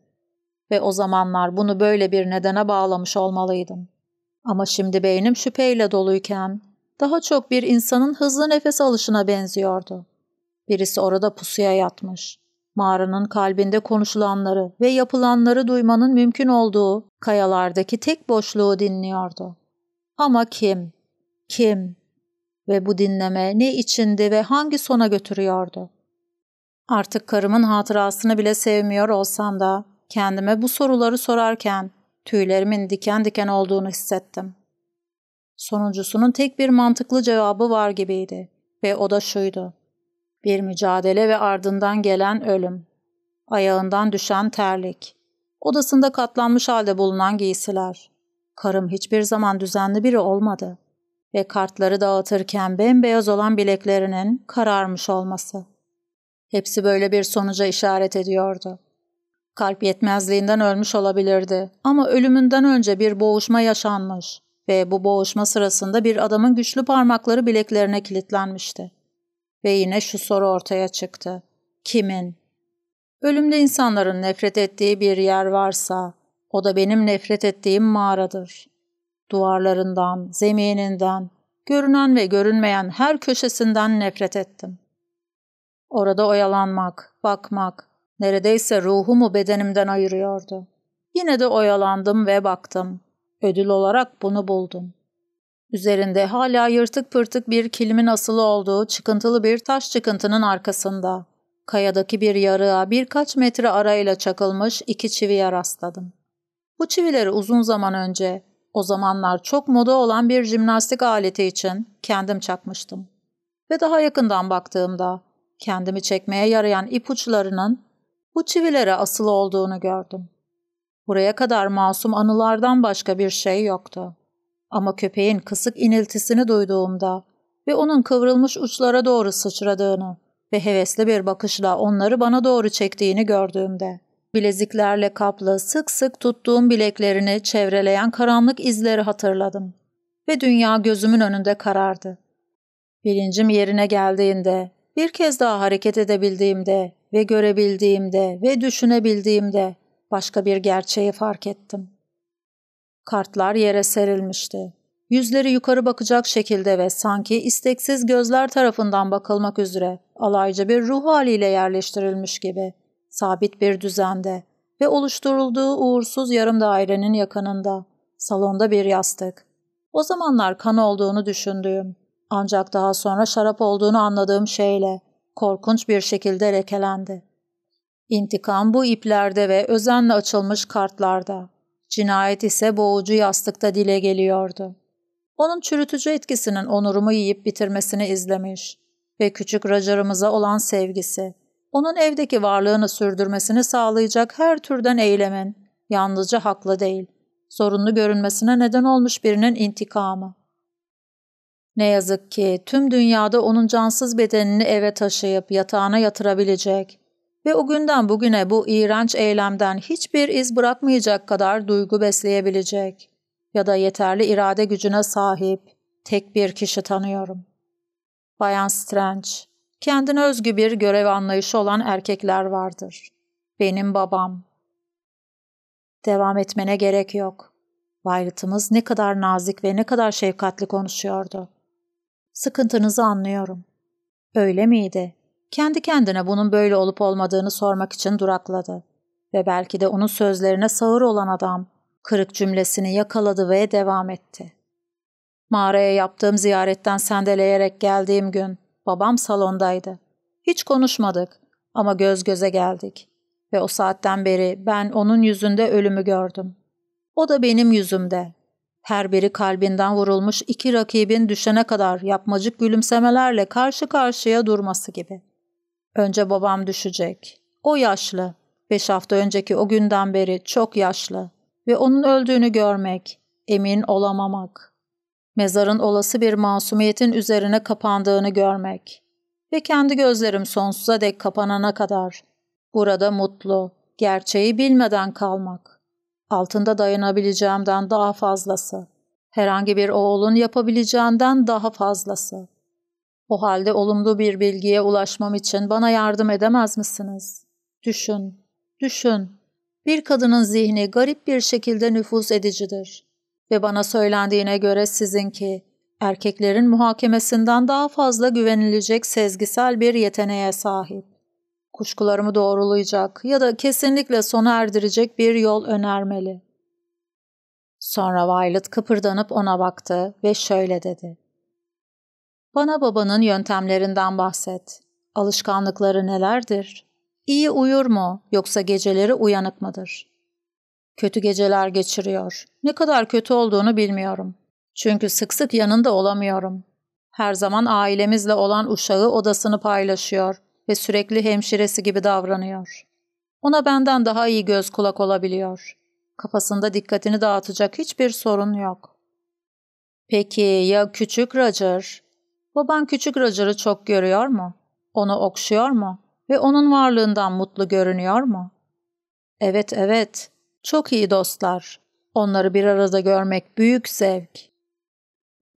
Ve o zamanlar bunu böyle bir nedene bağlamış olmalıydım. Ama şimdi beynim şüpheyle doluyken daha çok bir insanın hızlı nefes alışına benziyordu. Birisi orada pusuya yatmış. Mağaranın kalbinde konuşulanları ve yapılanları duymanın mümkün olduğu kayalardaki tek boşluğu dinliyordu. Ama kim? Kim? Ve bu dinleme ne içindi ve hangi sona götürüyordu? Artık karımın hatırasını bile sevmiyor olsam da kendime bu soruları sorarken tüylerimin diken diken olduğunu hissettim. Sonuncusunun tek bir mantıklı cevabı var gibiydi ve o da şuydu. Bir mücadele ve ardından gelen ölüm. Ayağından düşen terlik. Odasında katlanmış halde bulunan giysiler. Karım hiçbir zaman düzenli biri olmadı. Ve kartları dağıtırken bembeyaz olan bileklerinin kararmış olması. Hepsi böyle bir sonuca işaret ediyordu. Kalp yetmezliğinden ölmüş olabilirdi ama ölümünden önce bir boğuşma yaşanmış ve bu boğuşma sırasında bir adamın güçlü parmakları bileklerine kilitlenmişti. Ve yine şu soru ortaya çıktı. Kimin? Ölümde insanların nefret ettiği bir yer varsa, o da benim nefret ettiğim mağaradır. Duvarlarından, zemininden, görünen ve görünmeyen her köşesinden nefret ettim. Orada oyalanmak, bakmak, neredeyse ruhumu bedenimden ayırıyordu. Yine de oyalandım ve baktım. Ödül olarak bunu buldum. Üzerinde hala yırtık pırtık bir kilimin asılı olduğu çıkıntılı bir taş çıkıntının arkasında. Kayadaki bir yarığa birkaç metre arayla çakılmış iki çiviye rastladım. Bu çivileri uzun zaman önce, o zamanlar çok moda olan bir jimnastik aleti için kendim çakmıştım. Ve daha yakından baktığımda kendimi çekmeye yarayan ipuçlarının bu çivilere asılı olduğunu gördüm. Buraya kadar masum anılardan başka bir şey yoktu. Ama köpeğin kısık iniltisini duyduğumda ve onun kıvrılmış uçlara doğru sıçradığını ve hevesli bir bakışla onları bana doğru çektiğini gördüğümde, bileziklerle kaplı sık sık tuttuğum bileklerini çevreleyen karanlık izleri hatırladım ve dünya gözümün önünde karardı. Bilincim yerine geldiğinde, bir kez daha hareket edebildiğimde ve görebildiğimde ve düşünebildiğimde başka bir gerçeği fark ettim. Kartlar yere serilmişti. Yüzleri yukarı bakacak şekilde ve sanki isteksiz gözler tarafından bakılmak üzere alaycı bir ruh haliyle yerleştirilmiş gibi. Sabit bir düzende ve oluşturulduğu uğursuz yarım dairenin yakınında. Salonda bir yastık. O zamanlar kan olduğunu düşündüğüm, ancak daha sonra şarap olduğunu anladığım şeyle korkunç bir şekilde lekelendi. İntikam bu iplerde ve özenle açılmış kartlarda. Cinayet ise boğucu yastıkta dile geliyordu. Onun çürütücü etkisinin onurumu yiyip bitirmesini izlemiş ve küçük racarımıza olan sevgisi, onun evdeki varlığını sürdürmesini sağlayacak her türden eylemin, yalnızca haklı değil, zorunlu görünmesine neden olmuş birinin intikamı. Ne yazık ki tüm dünyada onun cansız bedenini eve taşıyıp yatağına yatırabilecek, ve o günden bugüne bu iğrenç eylemden hiçbir iz bırakmayacak kadar duygu besleyebilecek ya da yeterli irade gücüne sahip tek bir kişi tanıyorum. Bayan Strange, kendine özgü bir görev anlayışı olan erkekler vardır. Benim babam. Devam etmene gerek yok. Violet'ımız ne kadar nazik ve ne kadar şefkatli konuşuyordu. Sıkıntınızı anlıyorum. Öyle miydi? Kendi kendine bunun böyle olup olmadığını sormak için durakladı. Ve belki de onun sözlerine sağır olan adam kırık cümlesini yakaladı ve devam etti. Mağaraya yaptığım ziyaretten sendeleyerek geldiğim gün babam salondaydı. Hiç konuşmadık ama göz göze geldik ve o saatten beri ben onun yüzünde ölümü gördüm. O da benim yüzümde. Her biri kalbinden vurulmuş iki rakibin düşene kadar yapmacık gülümsemelerle karşı karşıya durması gibi.'' Önce babam düşecek. O yaşlı. Beş hafta önceki o günden beri çok yaşlı. Ve onun öldüğünü görmek, emin olamamak. Mezarın olası bir masumiyetin üzerine kapandığını görmek. Ve kendi gözlerim sonsuza dek kapanana kadar. Burada mutlu, gerçeği bilmeden kalmak. Altında dayanabileceğimden daha fazlası. Herhangi bir oğulun yapabileceğinden daha fazlası. O halde olumlu bir bilgiye ulaşmam için bana yardım edemez misiniz? Düşün, düşün. Bir kadının zihni garip bir şekilde nüfuz edicidir. Ve bana söylendiğine göre sizinki, erkeklerin muhakemesinden daha fazla güvenilecek sezgisel bir yeteneğe sahip. Kuşkularımı doğrulayacak ya da kesinlikle sona erdirecek bir yol önermeli. Sonra Violet kıpırdanıp ona baktı ve şöyle dedi. Bana babanın yöntemlerinden bahset. Alışkanlıkları nelerdir? İyi uyur mu yoksa geceleri uyanık mıdır? Kötü geceler geçiriyor. Ne kadar kötü olduğunu bilmiyorum. Çünkü sık sık yanında olamıyorum. Her zaman ailemizle olan uşağı odasını paylaşıyor ve sürekli hemşiresi gibi davranıyor. Ona benden daha iyi göz kulak olabiliyor. Kafasında dikkatini dağıtacak hiçbir sorun yok. Peki ya küçük Roger? Baban küçük Roger'ı çok görüyor mu? Onu okşuyor mu? Ve onun varlığından mutlu görünüyor mu? Evet evet, çok iyi dostlar. Onları bir arada görmek büyük zevk.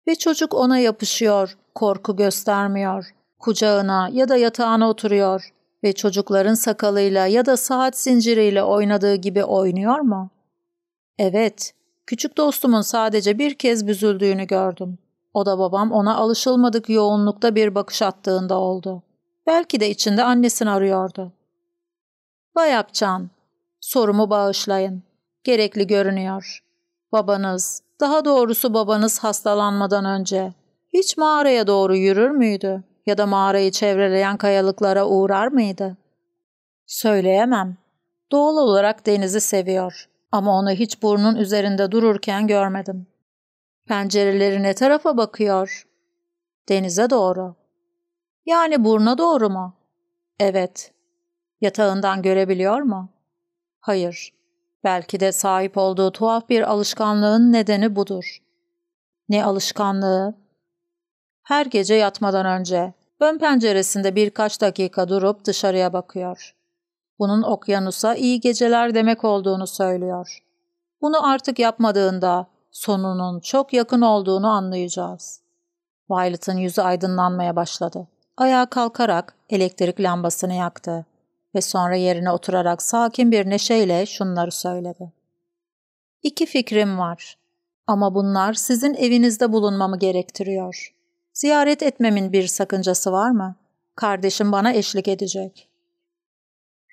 Ve çocuk ona yapışıyor, korku göstermiyor. Kucağına ya da yatağına oturuyor ve çocukların sakalıyla ya da saat zinciriyle oynadığı gibi oynuyor mu? Evet, küçük dostumun sadece bir kez büzüldüğünü gördüm. O da babam ona alışılmadık yoğunlukta bir bakış attığında oldu. Belki de içinde annesini arıyordu. Bayapcan, sorumu bağışlayın. Gerekli görünüyor. Babanız, daha doğrusu babanız hastalanmadan önce hiç mağaraya doğru yürür müydü? Ya da mağarayı çevreleyen kayalıklara uğrar mıydı? Söyleyemem. Doğal olarak denizi seviyor ama onu hiç burnun üzerinde dururken görmedim. Pencereleri ne tarafa bakıyor? Denize doğru. Yani burna doğru mu? Evet. Yatağından görebiliyor mu? Hayır. Belki de sahip olduğu tuhaf bir alışkanlığın nedeni budur. Ne alışkanlığı? Her gece yatmadan önce ön penceresinde birkaç dakika durup dışarıya bakıyor. Bunun okyanusa iyi geceler demek olduğunu söylüyor. Bunu artık yapmadığında sonunun çok yakın olduğunu anlayacağız. Violet'ın yüzü aydınlanmaya başladı. Ayağa kalkarak elektrik lambasını yaktı ve sonra yerine oturarak sakin bir neşeyle şunları söyledi. İki fikrim var ama bunlar sizin evinizde bulunmamı gerektiriyor. Ziyaret etmemin bir sakıncası var mı? Kardeşim bana eşlik edecek.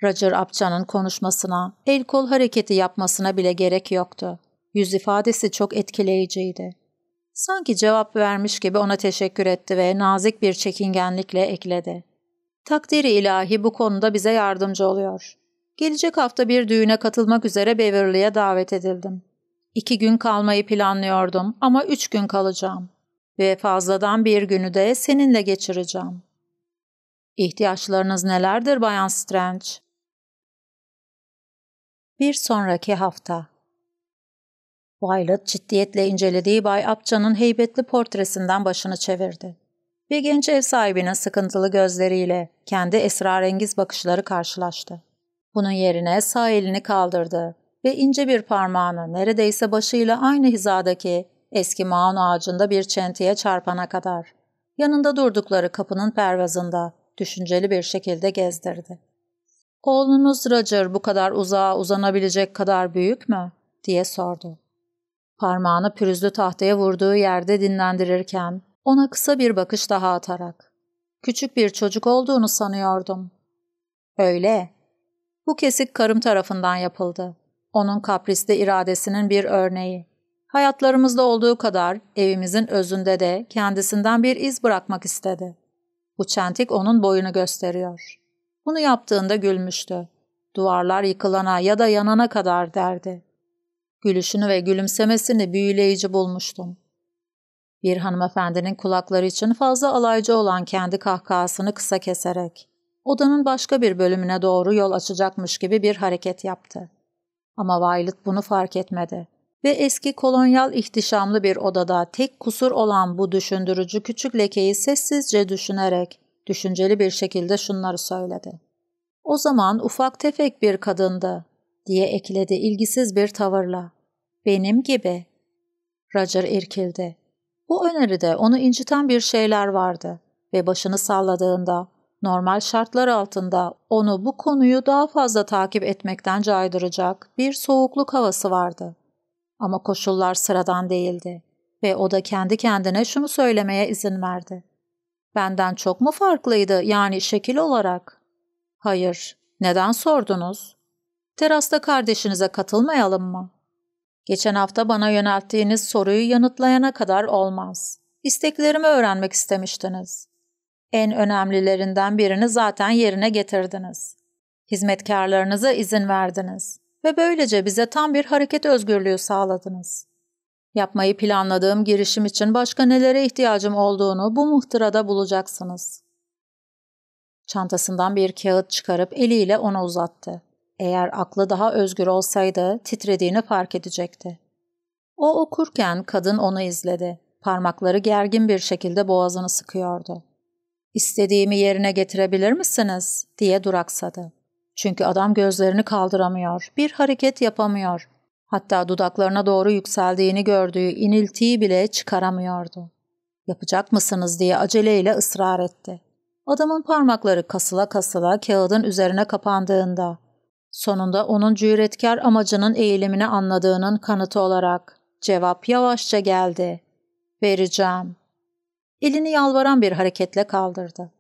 Roger Apcan'ın konuşmasına, el kol hareketi yapmasına bile gerek yoktu. Yüz ifadesi çok etkileyiciydi. Sanki cevap vermiş gibi ona teşekkür etti ve nazik bir çekingenlikle ekledi. Takdiri ilahi bu konuda bize yardımcı oluyor. Gelecek hafta bir düğüne katılmak üzere Beverly'e davet edildim. İki gün kalmayı planlıyordum ama üç gün kalacağım. Ve fazladan bir günü de seninle geçireceğim. İhtiyaçlarınız nelerdir Bayan Strange? Bir sonraki hafta Violet ciddiyetle incelediği Bay Apça'nın heybetli portresinden başını çevirdi. Bir genç ev sahibinin sıkıntılı gözleriyle kendi esrarengiz bakışları karşılaştı. Bunun yerine sağ elini kaldırdı ve ince bir parmağını neredeyse başıyla aynı hizadaki eski maun ağacında bir çentiye çarpana kadar yanında durdukları kapının pervazında düşünceli bir şekilde gezdirdi. ''Oğlunuz Roger bu kadar uzağa uzanabilecek kadar büyük mü?'' diye sordu. Parmağını pürüzlü tahtaya vurduğu yerde dinlendirirken ona kısa bir bakış daha atarak. Küçük bir çocuk olduğunu sanıyordum. Öyle. Bu kesik karım tarafından yapıldı. Onun kaprisli iradesinin bir örneği. Hayatlarımızda olduğu kadar evimizin özünde de kendisinden bir iz bırakmak istedi. Bu çentik onun boyunu gösteriyor. Bunu yaptığında gülmüştü. Duvarlar yıkılana ya da yanana kadar derdi. Gülüşünü ve gülümsemesini büyüleyici bulmuştum. Bir hanımefendinin kulakları için fazla alaycı olan kendi kahkahasını kısa keserek odanın başka bir bölümüne doğru yol açacakmış gibi bir hareket yaptı. Ama Violet bunu fark etmedi ve eski kolonyal ihtişamlı bir odada tek kusur olan bu düşündürücü küçük lekeyi sessizce düşünerek düşünceli bir şekilde şunları söyledi. O zaman ufak tefek bir kadındı diye ekledi ilgisiz bir tavırla. Benim gibi. Roger irkildi. Bu öneride onu inciten bir şeyler vardı ve başını salladığında normal şartlar altında onu bu konuyu daha fazla takip etmekten caydıracak bir soğukluk havası vardı. Ama koşullar sıradan değildi ve o da kendi kendine şunu söylemeye izin verdi. Benden çok mu farklıydı yani şekil olarak? Hayır, neden sordunuz? terasta kardeşinize katılmayalım mı? Geçen hafta bana yönelttiğiniz soruyu yanıtlayana kadar olmaz. İsteklerimi öğrenmek istemiştiniz. En önemlilerinden birini zaten yerine getirdiniz. Hizmetkarlarınıza izin verdiniz ve böylece bize tam bir hareket özgürlüğü sağladınız. Yapmayı planladığım girişim için başka nelere ihtiyacım olduğunu bu muhtırada bulacaksınız. Çantasından bir kağıt çıkarıp eliyle ona uzattı. Eğer aklı daha özgür olsaydı titrediğini fark edecekti. O okurken kadın onu izledi. Parmakları gergin bir şekilde boğazını sıkıyordu. İstediğimi yerine getirebilir misiniz? diye duraksadı. Çünkü adam gözlerini kaldıramıyor, bir hareket yapamıyor. Hatta dudaklarına doğru yükseldiğini gördüğü iniltiyi bile çıkaramıyordu. Yapacak mısınız diye aceleyle ısrar etti. Adamın parmakları kasıla kasıla kağıdın üzerine kapandığında Sonunda onun cüretkar amacının eğilimini anladığının kanıtı olarak cevap yavaşça geldi. Vereceğim. Elini yalvaran bir hareketle kaldırdı.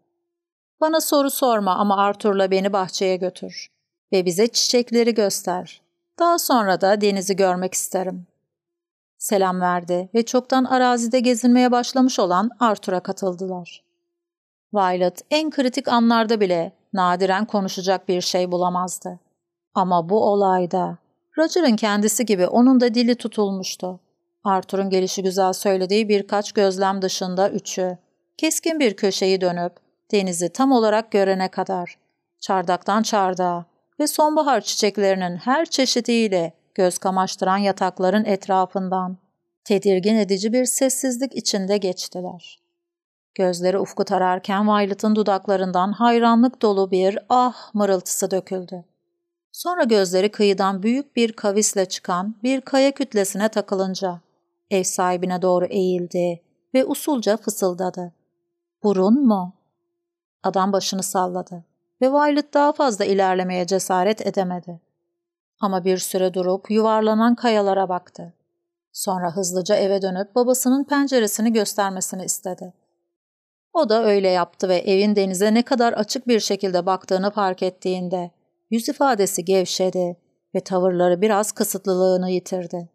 Bana soru sorma ama Arthur'la beni bahçeye götür ve bize çiçekleri göster. Daha sonra da denizi görmek isterim. Selam verdi ve çoktan arazide gezinmeye başlamış olan Arthur'a katıldılar. Violet en kritik anlarda bile nadiren konuşacak bir şey bulamazdı. Ama bu olayda Roger'ın kendisi gibi onun da dili tutulmuştu. Arthur'un gelişi güzel söylediği birkaç gözlem dışında üçü. Keskin bir köşeyi dönüp denizi tam olarak görene kadar, çardaktan çardağa ve sonbahar çiçeklerinin her çeşidiyle göz kamaştıran yatakların etrafından tedirgin edici bir sessizlik içinde geçtiler. Gözleri ufku tararken Violet'ın dudaklarından hayranlık dolu bir ah mırıltısı döküldü. Sonra gözleri kıyıdan büyük bir kavisle çıkan bir kaya kütlesine takılınca ev sahibine doğru eğildi ve usulca fısıldadı. Burun mu? Adam başını salladı ve Violet daha fazla ilerlemeye cesaret edemedi. Ama bir süre durup yuvarlanan kayalara baktı. Sonra hızlıca eve dönüp babasının penceresini göstermesini istedi. O da öyle yaptı ve evin denize ne kadar açık bir şekilde baktığını fark ettiğinde Yüz ifadesi gevşedi ve tavırları biraz kısıtlılığını yitirdi.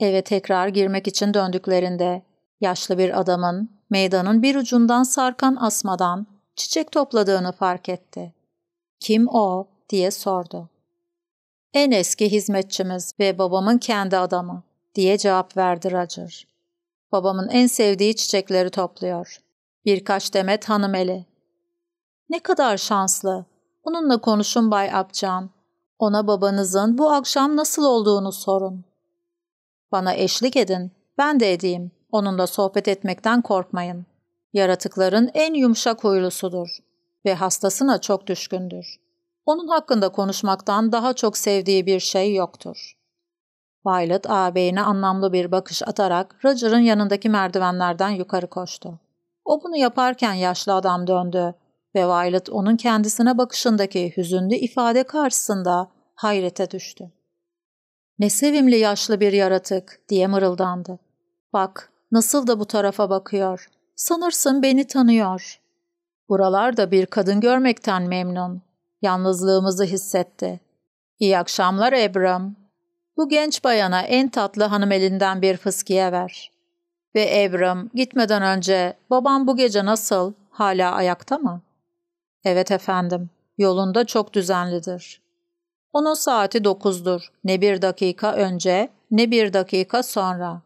Eve tekrar girmek için döndüklerinde yaşlı bir adamın meydanın bir ucundan sarkan asmadan çiçek topladığını fark etti. Kim o diye sordu. En eski hizmetçimiz ve babamın kendi adamı diye cevap verdi Roger. Babamın en sevdiği çiçekleri topluyor. Birkaç demet hanımeli. Ne kadar şanslı Onunla konuşun Bay Apcan. Ona babanızın bu akşam nasıl olduğunu sorun. Bana eşlik edin, ben de edeyim. Onunla sohbet etmekten korkmayın. Yaratıkların en yumuşak huylusudur ve hastasına çok düşkündür. Onun hakkında konuşmaktan daha çok sevdiği bir şey yoktur. Violet ağabeyine anlamlı bir bakış atarak Roger'ın yanındaki merdivenlerden yukarı koştu. O bunu yaparken yaşlı adam döndü ve Violet onun kendisine bakışındaki hüzünlü ifade karşısında hayrete düştü. Ne sevimli yaşlı bir yaratık diye mırıldandı. Bak nasıl da bu tarafa bakıyor. Sanırsın beni tanıyor. Buralarda bir kadın görmekten memnun. Yalnızlığımızı hissetti. İyi akşamlar Ebram. Bu genç bayana en tatlı hanım elinden bir fıskiye ver. Ve Ebram gitmeden önce babam bu gece nasıl hala ayakta mı?'' Evet efendim, yolunda çok düzenlidir. Onun saati dokuzdur. Ne bir dakika önce, ne bir dakika sonra.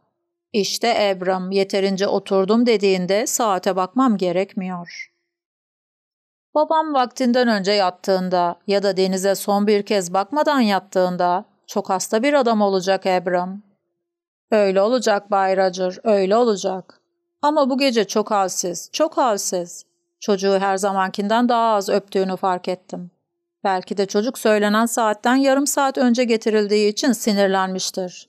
İşte Ebram yeterince oturdum dediğinde saate bakmam gerekmiyor. Babam vaktinden önce yattığında ya da denize son bir kez bakmadan yattığında çok hasta bir adam olacak Ebram. Öyle olacak Bay öyle olacak. Ama bu gece çok halsiz, çok halsiz. Çocuğu her zamankinden daha az öptüğünü fark ettim. Belki de çocuk söylenen saatten yarım saat önce getirildiği için sinirlenmiştir.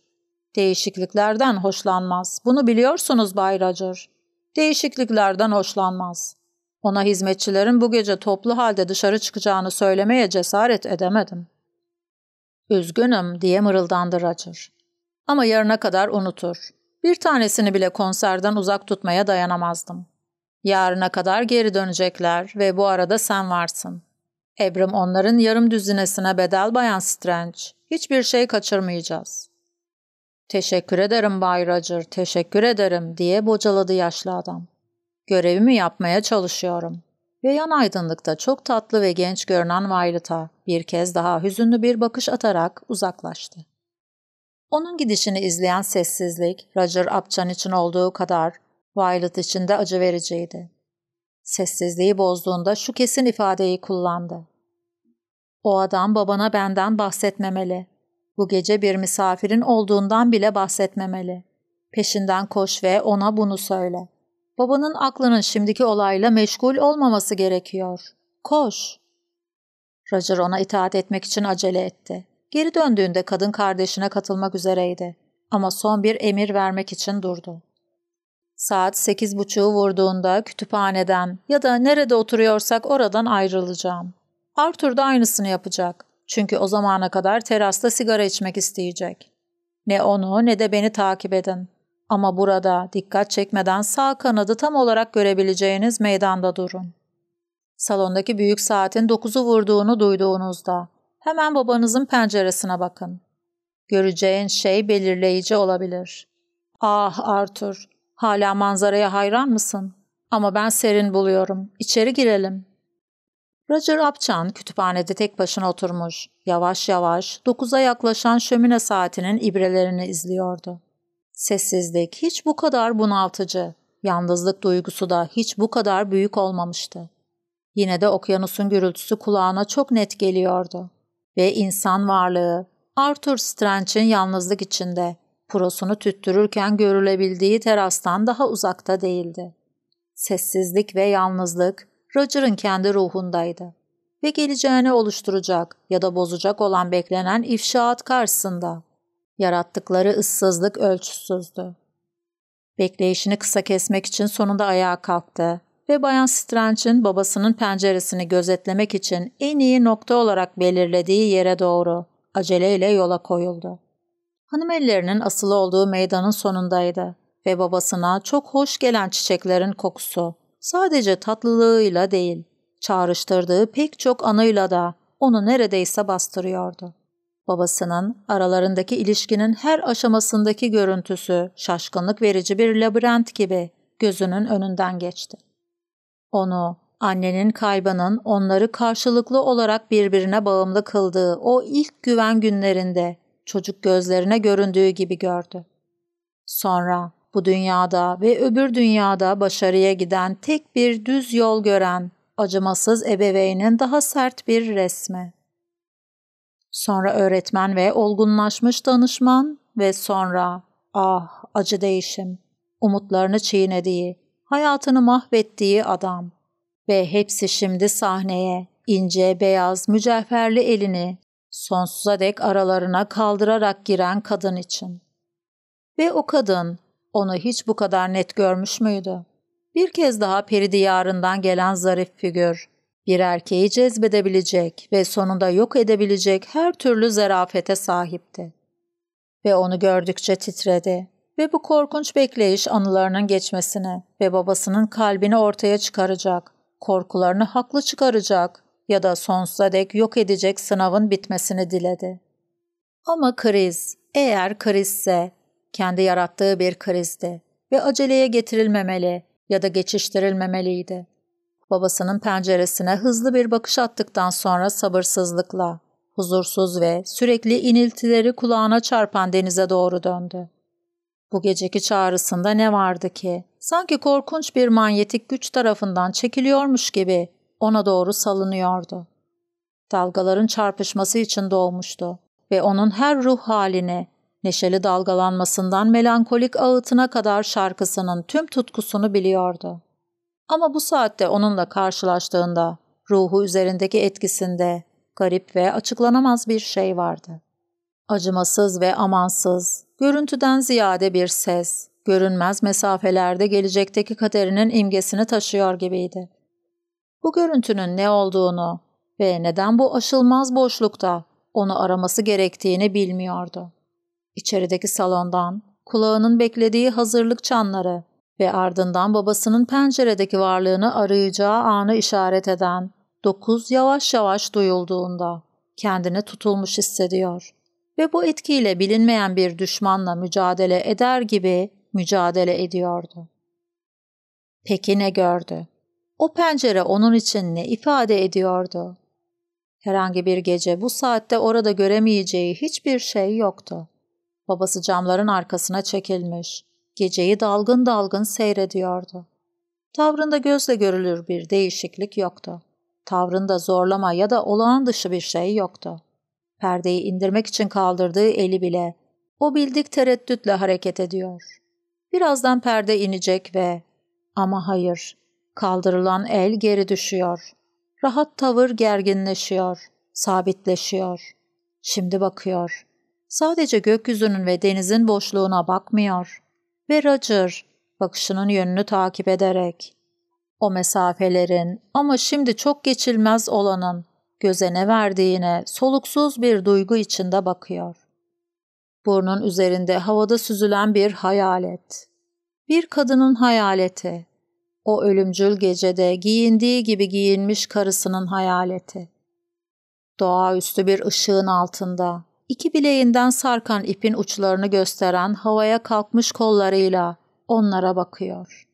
Değişikliklerden hoşlanmaz. Bunu biliyorsunuz Bay Roger. Değişikliklerden hoşlanmaz. Ona hizmetçilerin bu gece toplu halde dışarı çıkacağını söylemeye cesaret edemedim. Üzgünüm diye mırıldandı Roger. Ama yarına kadar unutur. Bir tanesini bile konserden uzak tutmaya dayanamazdım. Yarına kadar geri dönecekler ve bu arada sen varsın. Abram onların yarım düzinesine bedel bayan Strange. Hiçbir şey kaçırmayacağız. Teşekkür ederim Bay Roger, teşekkür ederim diye bocaladı yaşlı adam. Görevimi yapmaya çalışıyorum. Ve yan aydınlıkta çok tatlı ve genç görünen Violet'a bir kez daha hüzünlü bir bakış atarak uzaklaştı. Onun gidişini izleyen sessizlik, Roger Apçan için olduğu kadar Violet için de acı vereceğiydi. Sessizliği bozduğunda şu kesin ifadeyi kullandı. O adam babana benden bahsetmemeli. Bu gece bir misafirin olduğundan bile bahsetmemeli. Peşinden koş ve ona bunu söyle. Babanın aklının şimdiki olayla meşgul olmaması gerekiyor. Koş. Roger ona itaat etmek için acele etti. Geri döndüğünde kadın kardeşine katılmak üzereydi. Ama son bir emir vermek için durdu. Saat sekiz buçuğu vurduğunda kütüphaneden ya da nerede oturuyorsak oradan ayrılacağım. Arthur da aynısını yapacak. Çünkü o zamana kadar terasta sigara içmek isteyecek. Ne onu ne de beni takip edin. Ama burada dikkat çekmeden sağ kanadı tam olarak görebileceğiniz meydanda durun. Salondaki büyük saatin dokuzu vurduğunu duyduğunuzda hemen babanızın penceresine bakın. Göreceğin şey belirleyici olabilir. Ah Arthur, Hala manzaraya hayran mısın? Ama ben serin buluyorum. İçeri girelim. Roger Apchan kütüphanede tek başına oturmuş. Yavaş yavaş dokuza yaklaşan şömine saatinin ibrelerini izliyordu. Sessizlik hiç bu kadar bunaltıcı, yalnızlık duygusu da hiç bu kadar büyük olmamıştı. Yine de okyanusun gürültüsü kulağına çok net geliyordu. Ve insan varlığı, Arthur Strange'in yalnızlık içinde, prosunu tüttürürken görülebildiği terastan daha uzakta değildi. Sessizlik ve yalnızlık Roger'ın kendi ruhundaydı ve geleceğini oluşturacak ya da bozacak olan beklenen ifşaat karşısında. Yarattıkları ıssızlık ölçüsüzdü. Bekleyişini kısa kesmek için sonunda ayağa kalktı ve Bayan Stranch'in babasının penceresini gözetlemek için en iyi nokta olarak belirlediği yere doğru aceleyle yola koyuldu. Hanımellerinin asılı olduğu meydanın sonundaydı ve babasına çok hoş gelen çiçeklerin kokusu sadece tatlılığıyla değil, çağrıştırdığı pek çok anıyla da onu neredeyse bastırıyordu. Babasının aralarındaki ilişkinin her aşamasındaki görüntüsü şaşkınlık verici bir labirent gibi gözünün önünden geçti. Onu, annenin kaybının onları karşılıklı olarak birbirine bağımlı kıldığı o ilk güven günlerinde çocuk gözlerine göründüğü gibi gördü. Sonra bu dünyada ve öbür dünyada başarıya giden tek bir düz yol gören acımasız ebeveynin daha sert bir resmi. Sonra öğretmen ve olgunlaşmış danışman ve sonra ah acı değişim, umutlarını çiğnediği, hayatını mahvettiği adam ve hepsi şimdi sahneye ince beyaz mücevherli elini sonsuza dek aralarına kaldırarak giren kadın için. Ve o kadın onu hiç bu kadar net görmüş müydü? Bir kez daha peri diyarından gelen zarif figür, bir erkeği cezbedebilecek ve sonunda yok edebilecek her türlü zarafete sahipti. Ve onu gördükçe titredi ve bu korkunç bekleyiş anılarının geçmesine ve babasının kalbini ortaya çıkaracak, korkularını haklı çıkaracak ya da sonsuza dek yok edecek sınavın bitmesini diledi. Ama kriz, eğer krizse, kendi yarattığı bir krizdi ve aceleye getirilmemeli ya da geçiştirilmemeliydi. Babasının penceresine hızlı bir bakış attıktan sonra sabırsızlıkla, huzursuz ve sürekli iniltileri kulağına çarpan denize doğru döndü. Bu geceki çağrısında ne vardı ki? Sanki korkunç bir manyetik güç tarafından çekiliyormuş gibi ona doğru salınıyordu. Dalgaların çarpışması için doğmuştu ve onun her ruh haline, neşeli dalgalanmasından melankolik ağıtına kadar şarkısının tüm tutkusunu biliyordu. Ama bu saatte onunla karşılaştığında ruhu üzerindeki etkisinde garip ve açıklanamaz bir şey vardı. Acımasız ve amansız, görüntüden ziyade bir ses, görünmez mesafelerde gelecekteki kaderinin imgesini taşıyor gibiydi bu görüntünün ne olduğunu ve neden bu aşılmaz boşlukta onu araması gerektiğini bilmiyordu. İçerideki salondan kulağının beklediği hazırlık çanları ve ardından babasının penceredeki varlığını arayacağı anı işaret eden dokuz yavaş yavaş duyulduğunda kendini tutulmuş hissediyor ve bu etkiyle bilinmeyen bir düşmanla mücadele eder gibi mücadele ediyordu. Peki ne gördü? O pencere onun için ne ifade ediyordu? Herhangi bir gece bu saatte orada göremeyeceği hiçbir şey yoktu. Babası camların arkasına çekilmiş, geceyi dalgın dalgın seyrediyordu. Tavrında gözle görülür bir değişiklik yoktu. Tavrında zorlama ya da olağan dışı bir şey yoktu. Perdeyi indirmek için kaldırdığı eli bile o bildik tereddütle hareket ediyor. Birazdan perde inecek ve ama hayır Kaldırılan el geri düşüyor. Rahat tavır gerginleşiyor, sabitleşiyor. Şimdi bakıyor. Sadece gökyüzünün ve denizin boşluğuna bakmıyor. Ve Roger bakışının yönünü takip ederek. O mesafelerin ama şimdi çok geçilmez olanın göze ne verdiğine soluksuz bir duygu içinde bakıyor. Burnun üzerinde havada süzülen bir hayalet. Bir kadının hayaleti. O ölümcül gecede giyindiği gibi giyinmiş karısının hayaleti. Doğaüstü bir ışığın altında, iki bileğinden sarkan ipin uçlarını gösteren havaya kalkmış kollarıyla onlara bakıyor.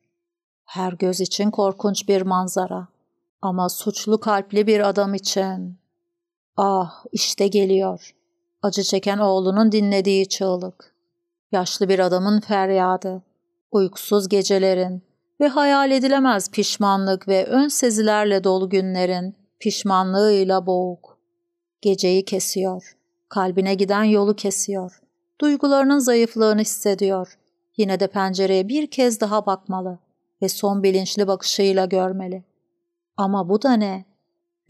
Her göz için korkunç bir manzara ama suçlu kalpli bir adam için. Ah işte geliyor. Acı çeken oğlunun dinlediği çığlık. Yaşlı bir adamın feryadı. Uykusuz gecelerin, ve hayal edilemez pişmanlık ve ön sezilerle dolu günlerin pişmanlığıyla boğuk. Geceyi kesiyor, kalbine giden yolu kesiyor, duygularının zayıflığını hissediyor. Yine de pencereye bir kez daha bakmalı ve son bilinçli bakışıyla görmeli. Ama bu da ne?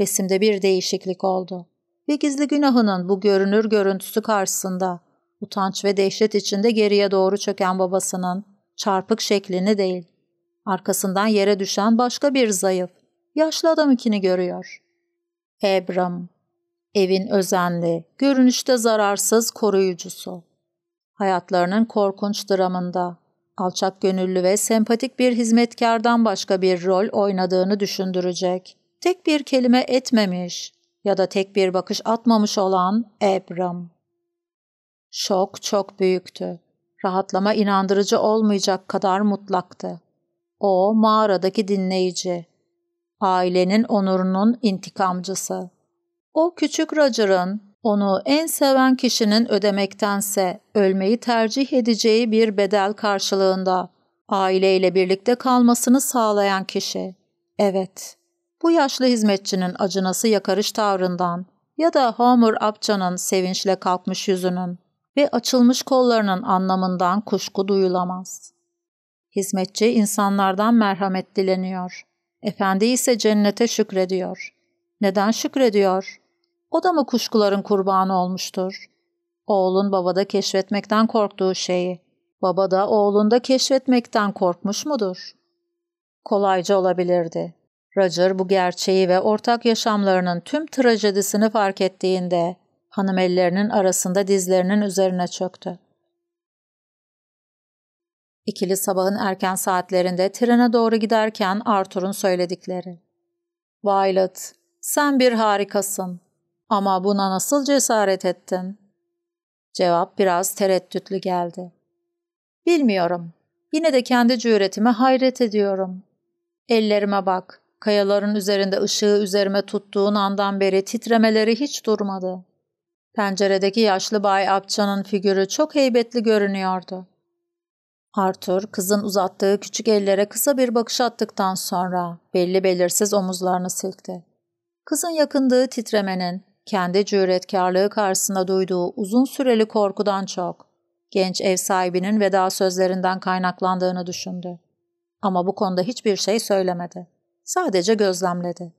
Resimde bir değişiklik oldu ve gizli günahının bu görünür görüntüsü karşısında utanç ve dehşet içinde geriye doğru çöken babasının çarpık şeklini değil, Arkasından yere düşen başka bir zayıf, yaşlı adam ikini görüyor. Abram, evin özenli, görünüşte zararsız koruyucusu. Hayatlarının korkunç dramında alçak gönüllü ve sempatik bir hizmetkardan başka bir rol oynadığını düşündürecek. Tek bir kelime etmemiş ya da tek bir bakış atmamış olan Abram. Şok çok büyüktü. Rahatlama inandırıcı olmayacak kadar mutlaktı. O mağaradaki dinleyici. Ailenin onurunun intikamcısı. O küçük Roger'ın onu en seven kişinin ödemektense ölmeyi tercih edeceği bir bedel karşılığında aileyle birlikte kalmasını sağlayan kişi. Evet, bu yaşlı hizmetçinin acınası yakarış tavrından ya da Homer Apcan'ın sevinçle kalkmış yüzünün ve açılmış kollarının anlamından kuşku duyulamaz. Hizmetçi insanlardan merhamet dileniyor. Efendi ise cennete şükrediyor. Neden şükrediyor? O da mı kuşkuların kurbanı olmuştur? Oğlun babada keşfetmekten korktuğu şeyi, baba da oğlunda keşfetmekten korkmuş mudur? Kolayca olabilirdi. Roger bu gerçeği ve ortak yaşamlarının tüm trajedisini fark ettiğinde hanım ellerinin arasında dizlerinin üzerine çöktü. İkili sabahın erken saatlerinde trene doğru giderken Arthur'un söyledikleri. Violet, sen bir harikasın. Ama buna nasıl cesaret ettin? Cevap biraz tereddütlü geldi. Bilmiyorum. Yine de kendi cüretime hayret ediyorum. Ellerime bak. Kayaların üzerinde ışığı üzerime tuttuğun andan beri titremeleri hiç durmadı. Penceredeki yaşlı Bay Apça'nın figürü çok heybetli görünüyordu. Arthur kızın uzattığı küçük ellere kısa bir bakış attıktan sonra belli belirsiz omuzlarını silkti. Kızın yakındığı titremenin kendi cüretkarlığı karşısında duyduğu uzun süreli korkudan çok genç ev sahibinin veda sözlerinden kaynaklandığını düşündü. Ama bu konuda hiçbir şey söylemedi. Sadece gözlemledi.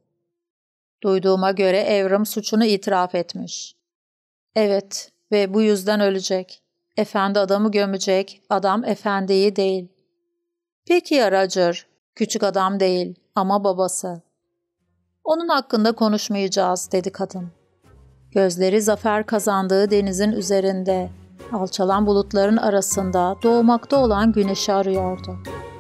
Duyduğuma göre Evrim suçunu itiraf etmiş. Evet ve bu yüzden ölecek. Efendi adamı gömecek, adam efendiyi değil. Peki ya Roger, küçük adam değil ama babası. Onun hakkında konuşmayacağız dedi kadın. Gözleri zafer kazandığı denizin üzerinde, alçalan bulutların arasında doğmakta olan güneşi arıyordu.''